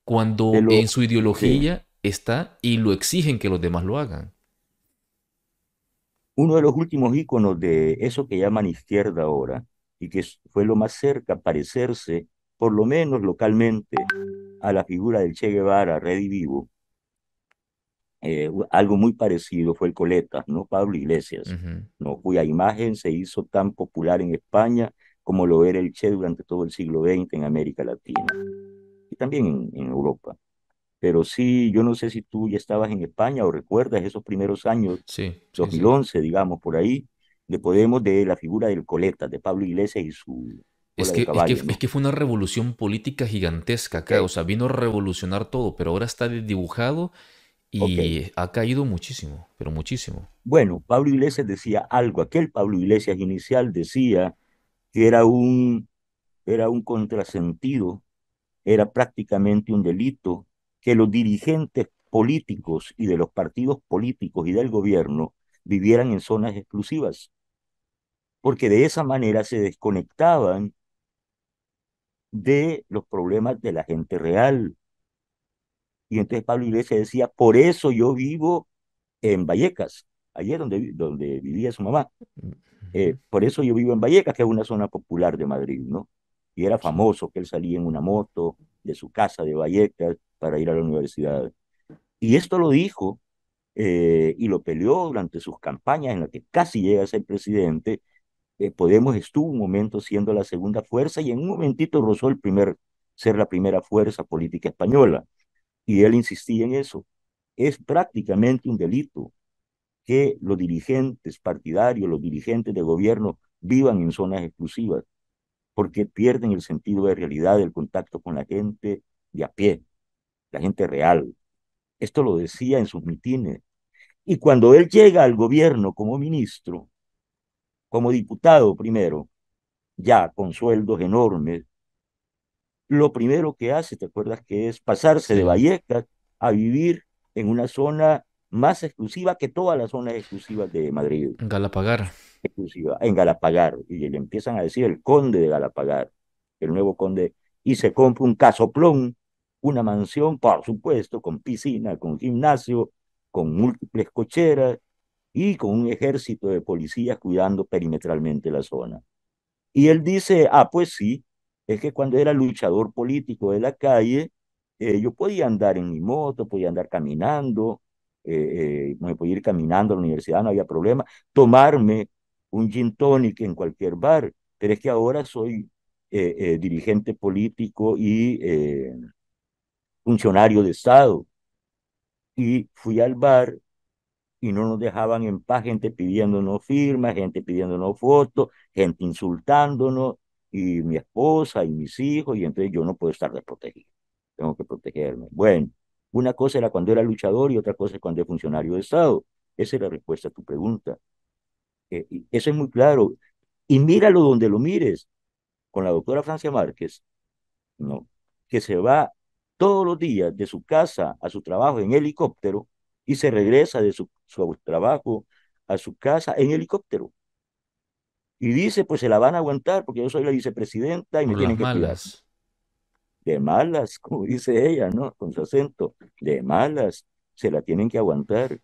cuando en su ideología está y lo exigen que los demás lo hagan? uno de los últimos íconos de eso que llaman izquierda ahora, y que fue lo más cerca a parecerse, por lo menos localmente, a la figura del Che Guevara, redivivo, eh, algo muy parecido fue el coleta ¿no? Pablo Iglesias, ¿no? cuya imagen se hizo tan popular en España como lo era el Che durante todo el siglo XX en América Latina y también en Europa pero sí, yo no sé si tú ya estabas en España o recuerdas esos primeros años, 2011, digamos, por ahí, de Podemos, de la figura del Coleta, de Pablo Iglesias y su... Es que, fue una revolución política gigantesca acá, o sea, vino a revolucionar todo, pero ahora está desdibujado y ha caído muchísimo, pero muchísimo. Bueno, Pablo Iglesias decía algo, aquel Pablo Iglesias inicial decía que era un, era un contrasentido, era prácticamente un delito, que los dirigentes políticos y de los partidos políticos y del gobierno vivieran en zonas exclusivas, porque de esa manera se desconectaban de los problemas de la gente real. Y entonces Pablo Iglesias decía, por eso yo vivo en Vallecas, Allí donde, donde vivía su mamá. Eh, por eso yo vivo en Vallecas, que es una zona popular de Madrid, ¿no? Y era famoso que él salía en una moto de su casa de Vallecas para ir a la universidad. Y esto lo dijo eh, y lo peleó durante sus campañas en las que casi llega a ser presidente. Eh, Podemos estuvo un momento siendo la segunda fuerza y en un momentito rozó el primer, ser la primera fuerza política española. Y él insistía en eso. Es prácticamente un delito que los dirigentes partidarios, los dirigentes de gobierno vivan en zonas exclusivas, porque pierden el sentido de realidad, el contacto con la gente de a pie la gente real. Esto lo decía en sus mitines. Y cuando él llega al gobierno como ministro, como diputado primero, ya con sueldos enormes, lo primero que hace, ¿te acuerdas que es pasarse de Vallecas a vivir en una zona más exclusiva que todas las zonas exclusivas de Madrid? En Galapagar. Exclusiva, en Galapagar. Y le empiezan a decir el conde de Galapagar, el nuevo conde, y se compra un casoplón una mansión, por supuesto, con piscina, con gimnasio, con múltiples cocheras y con un ejército de policías cuidando perimetralmente la zona. Y él dice, ah, pues sí, es que cuando era luchador político de la calle, eh, yo podía andar en mi moto, podía andar caminando, eh, eh, me podía ir caminando a la universidad, no había problema, tomarme un gin tonic en cualquier bar, pero es que ahora soy dirigente político y funcionario de Estado. Y fui al bar y no nos dejaban en paz, gente pidiéndonos firmas, gente pidiéndonos fotos, gente insultándonos, y mi esposa y mis hijos, y entonces yo no puedo estar desprotegido, tengo que protegerme. Bueno, una cosa era cuando era luchador y otra cosa es cuando era funcionario de Estado. Esa es la respuesta a tu pregunta. Eh, eso es muy claro. Y míralo donde lo mires, con la doctora Francia Márquez, ¿no? que se va todos los días de su casa a su trabajo en helicóptero y se regresa de su, su trabajo a su casa en helicóptero. Y dice, pues se la van a aguantar porque yo soy la vicepresidenta y me tienen que malas. De malas, [laughs] como dice ella, ¿no? Con su acento, de malas, se la tienen que aguantar.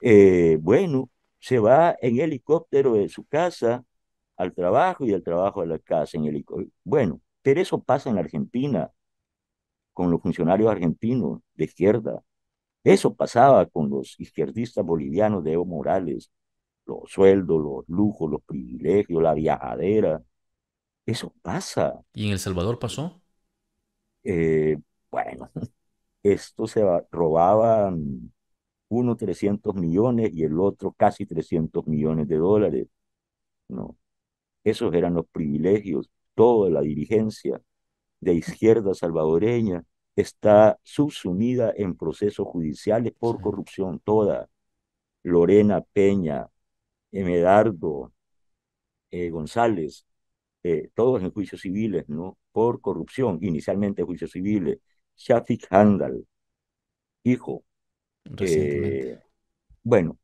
Eh, bueno, se va en helicóptero de su casa al trabajo y del trabajo a la casa en helicóptero. Bueno, pero eso pasa en Argentina, con los funcionarios argentinos de izquierda. Eso pasaba con los izquierdistas bolivianos de Evo Morales, los sueldos, los lujos, los privilegios, la viajadera. Eso pasa. ¿Y en El Salvador pasó? Eh, bueno, [laughs] esto se robaban uno 300 millones y el otro casi 300 millones de dólares. No, esos eran los privilegios, toda la dirigencia de izquierda salvadoreña está subsumida en procesos judiciales por corrupción toda. Lorena Peña, Medardo eh, González, eh, todos en juicios civiles, ¿no? Por corrupción, inicialmente juicios civiles. Shafik Handal, hijo. Eh, bueno,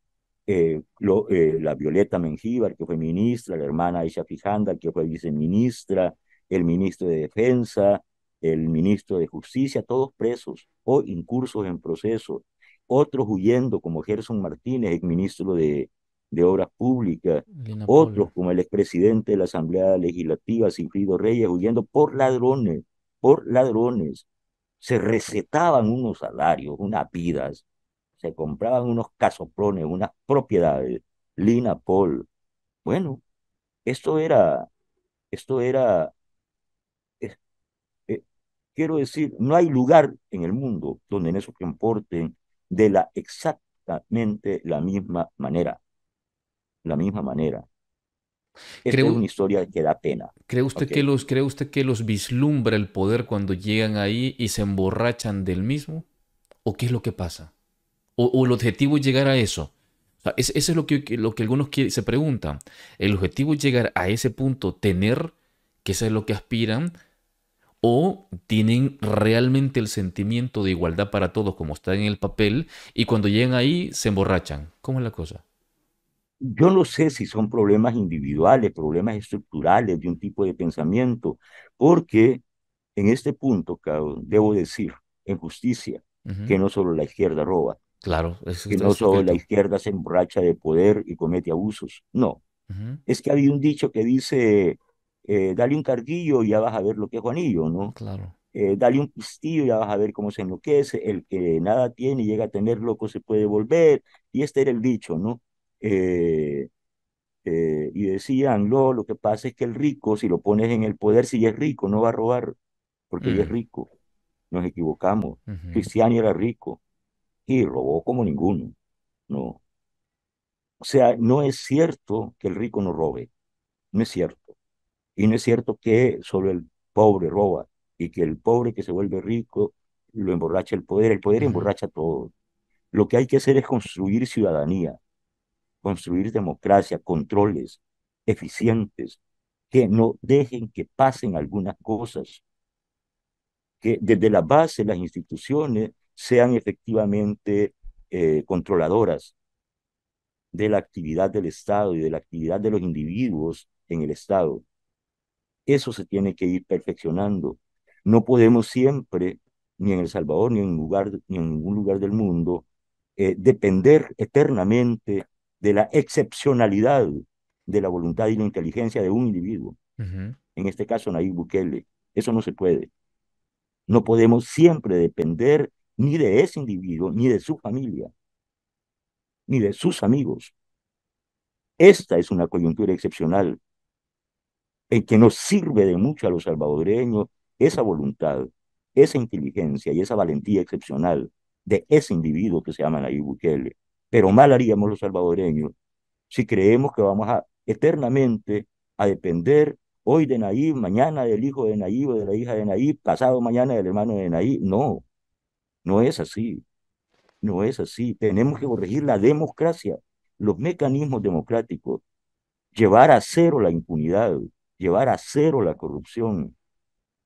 la Violeta Mengíbar, que fue ministra, la hermana de Shafik Handal, que fue viceministra, el ministro de Defensa, el ministro de Justicia, todos presos o incursos en proceso, otros huyendo como Gerson Martínez, el ministro de, Obras Públicas, otros como el expresidente de la Asamblea Legislativa, Sinfrido Reyes, huyendo por ladrones, por ladrones. Se recetaban unos salarios, unas vidas, se compraban unos casoprones, unas propiedades. Lina Paul. Bueno, esto era, esto era Quiero decir, no hay lugar en el mundo donde en eso se importen de la exactamente la misma manera. La misma manera. es una historia que da pena. ¿cree usted, que los, ¿Cree usted que los vislumbra el poder cuando llegan ahí y se emborrachan del mismo? ¿O qué es lo que pasa? ¿O, el objetivo es llegar a eso? eso es lo que, lo que algunos se preguntan. El objetivo es llegar a ese punto, tener, que eso es lo que aspiran, o tienen realmente el sentimiento de igualdad para todos como está en el papel y cuando llegan ahí se emborrachan. ¿Cómo es la cosa? Yo no sé si son problemas individuales, problemas estructurales de un tipo de pensamiento, porque en este punto, debo decir, en justicia, que no solo la izquierda roba, claro, que no solo la izquierda se emborracha de poder y comete abusos, no. Es que había un dicho que dice, eh, dale un carguillo y ya vas a ver lo que es Juanillo, ¿no? Claro. Eh, dale un pistillo y ya vas a ver cómo se enloquece. El que nada tiene y llega a tener loco se puede volver. Y este era el dicho, ¿no? Eh, y decían, no, lo que pasa es que el rico, si lo pones en el poder, si es rico, no va a robar, porque ya es rico. Nos equivocamos. Cristiano era rico y robó como ninguno, ¿no? O sea, no es cierto que el rico no robe, no es cierto. Y no es cierto que solo el pobre roba y que el pobre que se vuelve rico lo emborracha el poder, el poder emborracha todo. Lo que hay que hacer es construir ciudadanía, construir democracia, controles eficientes, que no dejen que pasen algunas cosas, que desde la base las instituciones sean efectivamente eh, controladoras de la actividad del Estado y de la actividad de los individuos en el Estado. Eso se tiene que ir perfeccionando. No podemos siempre, ni en El Salvador, ni en, ningún lugar del mundo, eh, depender eternamente de la excepcionalidad de la voluntad y la inteligencia de un individuo. En este caso, Nayib Bukele. Eso no se puede. No podemos siempre depender ni de ese individuo, ni de su familia, ni de sus amigos. Esta es una coyuntura excepcional en eh, que nos sirve de mucho a los salvadoreños, esa voluntad, esa inteligencia y esa valentía excepcional de ese individuo que se llama Nayib Bukele. Pero mal haríamos los salvadoreños si creemos que vamos a eternamente a depender hoy de Nayib, mañana del hijo de Nayib o de la hija de Nayib, pasado mañana del hermano de Nayib. No, no es así. No es así. Tenemos que corregir la democracia, los mecanismos democráticos, llevar a cero la impunidad, llevar a cero la corrupción.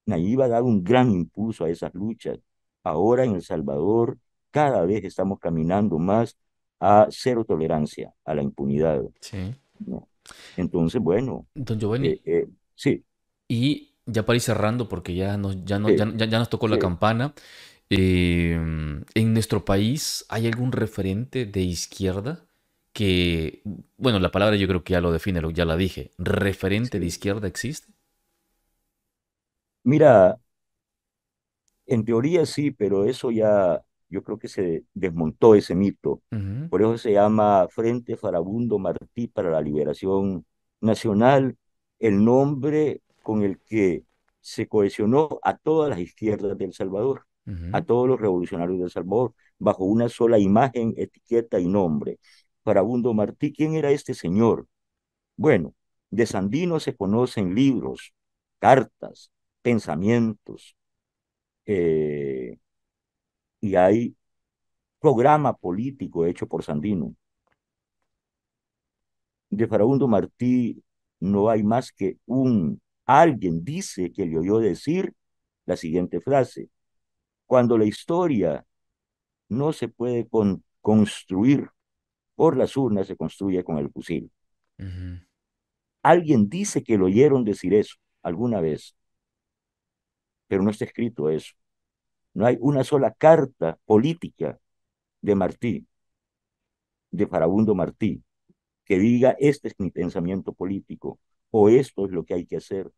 Nayib ha dado un gran impulso a esas luchas. Ahora en El Salvador cada vez estamos caminando más a cero tolerancia a la impunidad. Sí. Entonces, bueno. Don Giovanni. Eh, eh, sí. Y ya para ir cerrando, porque ya nos, ya, ya, nos tocó la campana, eh, ¿en nuestro país hay algún referente de izquierda? que, bueno, la palabra yo creo que ya lo define, ya la dije, ¿referente de izquierda existe? Mira, en teoría sí, pero eso ya, yo creo que se desmontó ese mito. Por eso se llama Frente Farabundo Martí para la Liberación Nacional, el nombre con el que se cohesionó a todas las izquierdas del El Salvador, a todos los revolucionarios del Salvador, bajo una sola imagen, etiqueta y nombre. Faraundo Martí. ¿Quién era este señor? Bueno, de Sandino se conocen libros, cartas, pensamientos, eh, y hay programa político hecho por Sandino. De Farabundo Martí no hay más que un alguien dice que le oyó decir la siguiente frase. Cuando la historia no se puede construir por las urnas se construye con el fusil. Alguien dice que lo oyeron decir eso alguna vez, pero no está escrito eso. No hay una sola carta política de Martí, de Farabundo Martí, que diga este es mi pensamiento político o esto es lo que hay que hacer.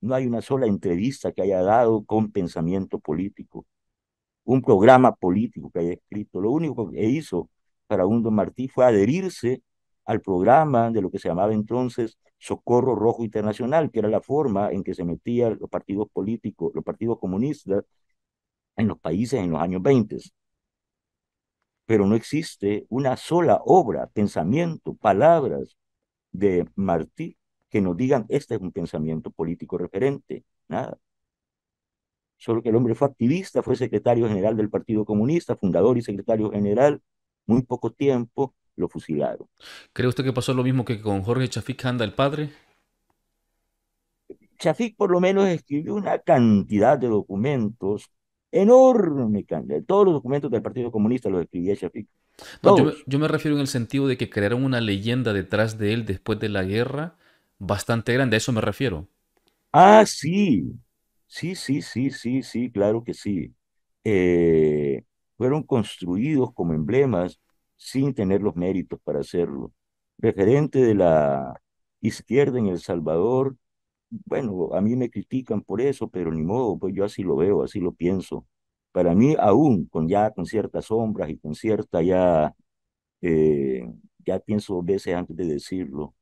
No hay una sola entrevista que haya dado con pensamiento político, un programa político que haya escrito. Lo único que hizo para Don Martí fue adherirse al programa de lo que se llamaba entonces Socorro Rojo Internacional, que era la forma en que se metían los partidos políticos, los partidos comunistas en los países en los años 20. Pero no existe una sola obra, pensamiento, palabras de Martí que nos digan este es un pensamiento político referente, nada. Solo que el hombre fue activista, fue secretario general del Partido Comunista, fundador y secretario general muy poco tiempo lo fusilaron. ¿Cree usted que pasó lo mismo que con Jorge Chafik Handa, el padre? Chafik por lo menos escribió una cantidad de documentos, enorme cantidad. Todos los documentos del Partido Comunista los escribía Chafik. yo, me, yo, me refiero en el sentido de que crearon una leyenda detrás de él después de la guerra bastante grande, a eso me refiero. Ah, sí, sí, sí, sí, sí, sí, claro que sí. Eh, fueron construidos como emblemas sin tener los méritos para hacerlo. Referente de la izquierda en El Salvador, bueno, a mí me critican por eso, pero ni modo, pues yo así lo veo, así lo pienso. Para mí, aún con ya con ciertas sombras y con cierta ya, eh, ya pienso veces antes de decirlo,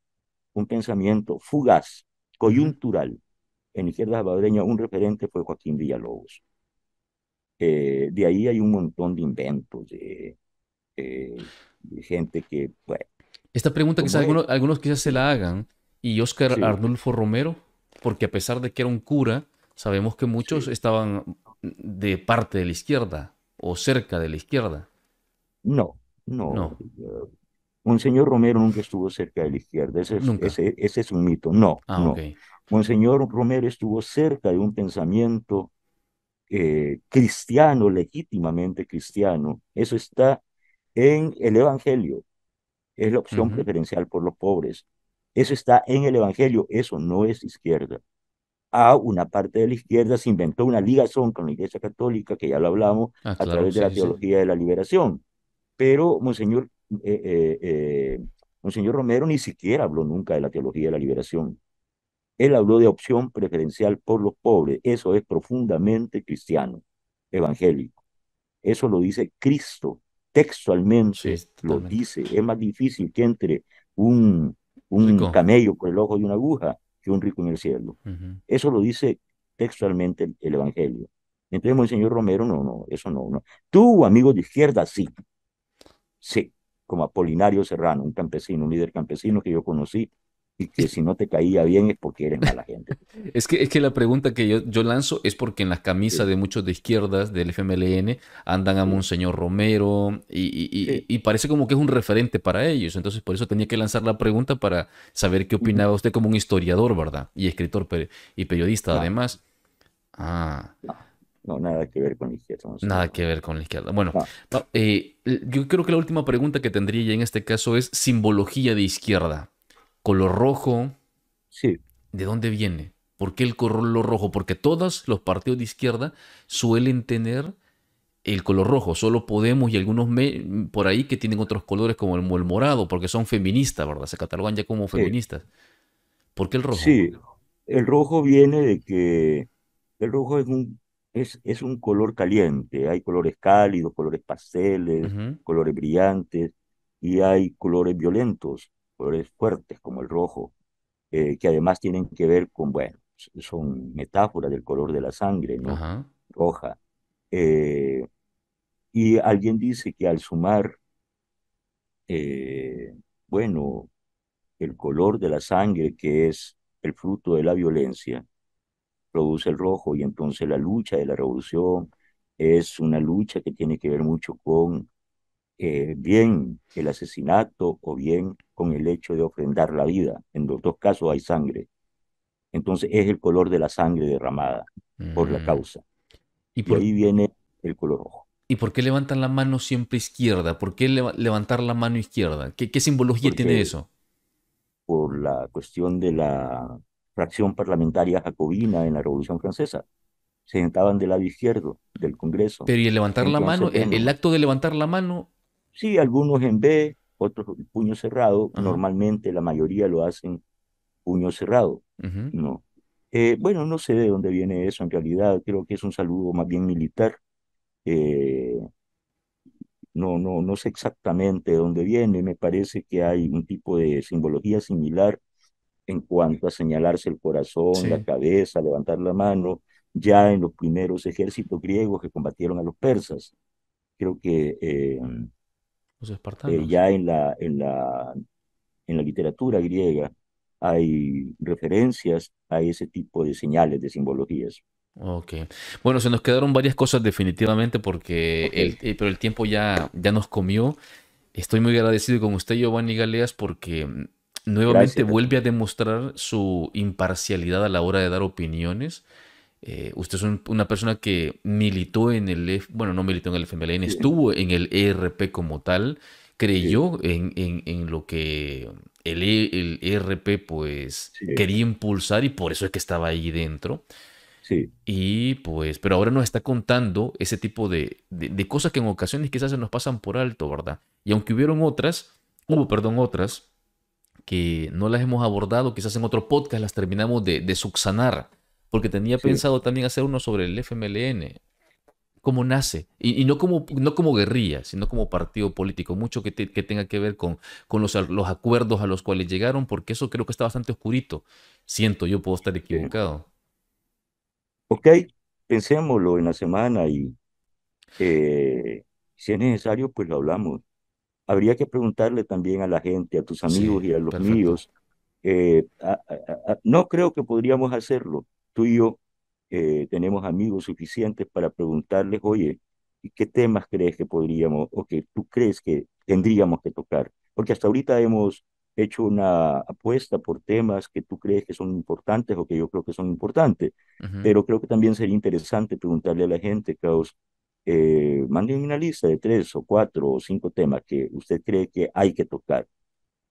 un pensamiento fugaz, coyuntural. En izquierda salvadoreña, un referente fue Joaquín Villalobos. Eh, de ahí hay un montón de inventos de, gente que... Esta pregunta quizás algunos, algunos quizás se la hagan. ¿Y Oscar Arnulfo Romero? Porque a pesar de que era un cura, sabemos que muchos estaban de parte de la izquierda o cerca de la izquierda. No, no. no. Monseñor eh, Romero nunca estuvo cerca de la izquierda, ese es, un mito, no. Ah, no. Monseñor Romero estuvo cerca de un pensamiento eh, cristiano, legítimamente cristiano. Eso está en el Evangelio. Es la opción preferencial por los pobres. Eso está en el Evangelio. Eso no es izquierda. A una parte de la izquierda se inventó una ligazón con la Iglesia Católica, que ya lo hablamos, ah, a través de la teología de la liberación. Pero, Monseñor, eh, eh, Monseñor Romero ni siquiera habló nunca de la teología de la liberación. Él habló de opción preferencial por los pobres. Eso es profundamente cristiano, evangélico. Eso lo dice Cristo, textualmente lo dice. Es más difícil que entre un, un camello por el ojo de una aguja que un rico en el cielo. Eso lo dice textualmente el, evangelio Evangelio. Entonces, señor Romero, no, no, eso no, no. Tú, amigo de izquierda, sí. Sí, como Apolinario Serrano, un campesino, un líder campesino que yo conocí y que si no te caía bien es porque eres mala gente. [laughs] es, que, es que la pregunta que yo, lanzo es porque en las camisas de muchos de izquierdas del FMLN andan a Monseñor Romero y, parece como que es un referente para ellos. Entonces por eso tenía que lanzar la pregunta para saber qué opinaba usted como un historiador, ¿verdad? Y escritor y periodista además. Ah. No. nada que ver con la izquierda. nada que ver con la izquierda. Bueno, eh, yo creo que la última pregunta que tendría ya en este caso es simbología de izquierda color rojo. Sí. ¿De dónde viene? ¿Por qué el color rojo? Porque todos los partidos de izquierda suelen tener el color rojo. Solo Podemos y algunos por ahí que tienen otros colores como el, morado, porque son feministas, ¿verdad? Se catalogan ya como feministas. ¿Por qué el rojo? Sí, el rojo viene de que el rojo es un, es, un color caliente. Hay colores cálidos, colores pasteles, colores brillantes y hay colores violentos colores fuertes como el rojo, eh, que además tienen que ver con, bueno, son metáforas del color de la sangre, ¿no? Roja. Eh, y alguien dice que al sumar, eh, bueno, el color de la sangre, que es el fruto de la violencia, produce el rojo y entonces la lucha de la revolución es una lucha que tiene que ver mucho con bien el asesinato o bien con el hecho de ofrendar la vida. En los dos casos hay sangre. Entonces es el color de la sangre derramada por la mm. causa. ¿Y, por... ahí viene el color rojo. ¿Y por qué levantan la mano siempre izquierda? ¿Por qué levantar la mano izquierda? ¿Qué, qué simbología tiene eso? Por la cuestión de la fracción parlamentaria jacobina en la Revolución Francesa. Se sentaban del lado izquierdo del Congreso. Pero ¿y el levantar la mano? el, acto de levantar la mano? Sí, algunos en B, otros puño cerrado, normalmente la mayoría lo hacen puño cerrado, ¿no? Eh, bueno, no sé de dónde viene eso en realidad, creo que es un saludo más bien militar. Eh, no, no, no sé exactamente de dónde viene, me parece que hay un tipo de simbología similar en cuanto a señalarse el corazón, la cabeza, levantar la mano, ya en los primeros ejércitos griegos que combatieron a los persas. Creo que eh, eh, ya en la, en, la, en la literatura griega hay referencias a ese tipo de señales, de simbologías. Ok. Bueno, se nos quedaron varias cosas definitivamente porque el, eh, pero el tiempo ya, ya nos comió. Estoy muy agradecido con usted, Giovanni Galeas, porque mm, nuevamente vuelve a demostrar su imparcialidad a la hora de dar opiniones. Eh, usted es una persona que militó en el, bueno, no militó en el FMLN, estuvo en el ERP como tal, creyó en, lo que el, e, el ERP pues quería impulsar y por eso es que estaba ahí dentro. Sí. Y pues, pero ahora nos está contando ese tipo de, cosas que en ocasiones quizás se nos pasan por alto, ¿verdad? Y aunque hubieron otras, hubo, perdón, otras que no las hemos abordado, quizás en otro podcast las terminamos de, de subsanar porque tenía pensado también hacer uno sobre el FMLN, cómo nace, y, no, como, no como guerrilla, sino como partido político, mucho que, tenga que ver con, con los, acuerdos a los cuales llegaron, porque eso creo que está bastante oscurito. Siento, yo puedo estar equivocado. Ok, pensémoslo en la semana y eh, si es necesario, pues lo hablamos. Habría que preguntarle también a la gente, a tus amigos y a los míos. Eh, no creo que podríamos hacerlo, tú y yo eh, tenemos amigos suficientes para preguntarles, oye, ¿y qué temas crees que podríamos o que tú crees que tendríamos que tocar? Porque hasta ahorita hemos hecho una apuesta por temas que tú crees que son importantes o que yo creo que son importantes, pero creo que también sería interesante preguntarle a la gente, caos eh, manden una lista de tres o cuatro o cinco temas que usted cree que hay que tocar.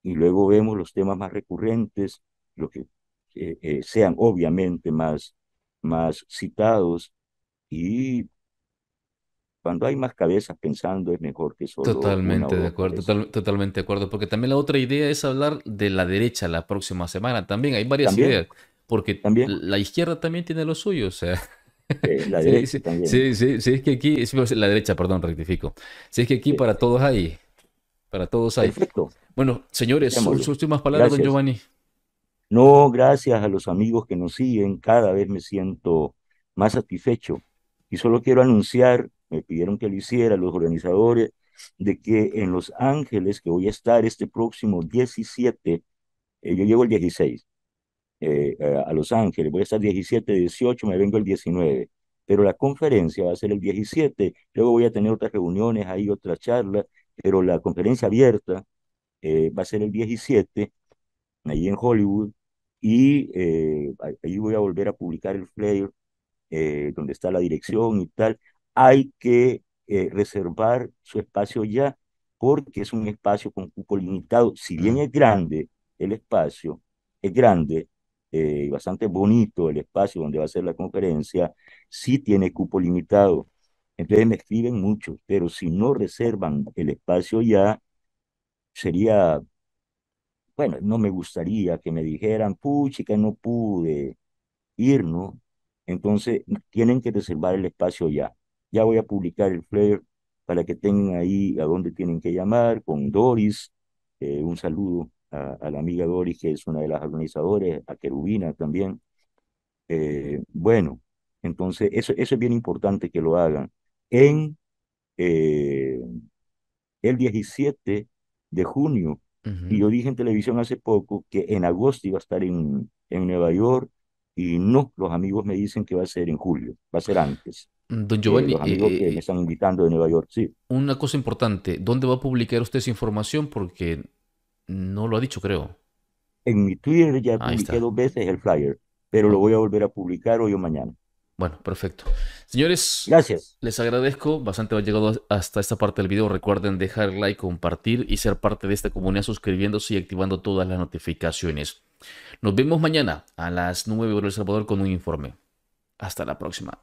Y luego vemos los temas más recurrentes, lo que eh, eh, sean obviamente más, más citados y cuando hay más cabezas pensando es mejor que solo Totalmente de acuerdo, totalmente de acuerdo, porque también la otra idea es hablar de la derecha la próxima semana, también hay varias ideas, porque ¿También? la izquierda también tiene lo suyo, o sea. Eh, [laughs] la derecha sí, Sí, sí, es que aquí, la derecha, perdón, rectifico. Si es que aquí para todos hay, para todos hay. Bueno, señores, sus últimas palabras, don Giovanni. No, gracias a los amigos que nos siguen, cada vez me siento más satisfecho. Y solo quiero anunciar, me pidieron que lo hiciera los organizadores, de que en Los Ángeles, que voy a estar este próximo 17, eh, yo llego el 16 eh, eh, a Los Ángeles, voy a estar 17, 18, me vengo el 19 pero la conferencia va a ser el 17, luego voy a tener otras reuniones, hay otras charlas, pero la conferencia abierta va a ser el 17, ahí en Hollywood, y eh, ahí voy a volver a publicar el flyer eh, donde está la dirección y tal. Hay que eh, reservar su espacio ya porque es un espacio con cupo limitado. Si bien es grande el espacio, es grande y bastante bonito el espacio donde va a ser la conferencia, sí tiene cupo limitado. Entonces me escriben muchos, pero si no reservan el espacio ya, sería bueno, no me gustaría que me dijeran, que no pude ir, ¿no? Entonces, tienen que reservar el espacio ya. Ya voy a publicar el flyer para que tengan ahí a dónde tienen que llamar, con Doris, eh, un saludo a, la amiga Doris, que es una de las organizadoras, a Querubina también. Eh, bueno, entonces, eso, eso es bien importante que lo hagan. En eh, el 17 de junio y yo dije en televisión hace poco que en agosto iba a estar en, en Nueva York y no, los amigos me dicen que va a ser en julio, va a ser antes. Don eh, Giovanni, los amigos que me eh, están invitando de Nueva York, sí. Una cosa importante, ¿dónde va a publicar usted esa información? Porque no lo ha dicho, creo. En mi Twitter ya publiqué dos veces el flyer, pero lo voy a volver a publicar hoy o mañana. Bueno, perfecto. Señores, gracias. Les agradezco bastante haber llegado hasta esta parte del video. Recuerden dejar like, compartir y ser parte de esta comunidad suscribiéndose y activando todas las notificaciones. Nos vemos mañana a las 9 horas El Salvador con un informe. Hasta la próxima.